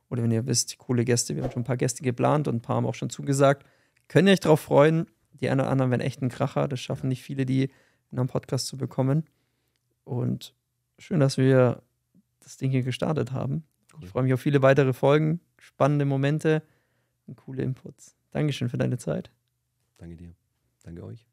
Oder wenn ihr wisst, coole Gäste, wir haben schon ein paar Gäste geplant und ein paar haben auch schon zugesagt. Könnt ihr euch darauf freuen? Die einen oder anderen werden echt ein Kracher. Das schaffen nicht viele, die in einem Podcast zu bekommen. Und schön, dass wir das Ding hier gestartet haben. Cool. Ich freue mich auf viele weitere Folgen, spannende Momente und coole Inputs. Dankeschön für deine Zeit. Danke dir. Danke euch.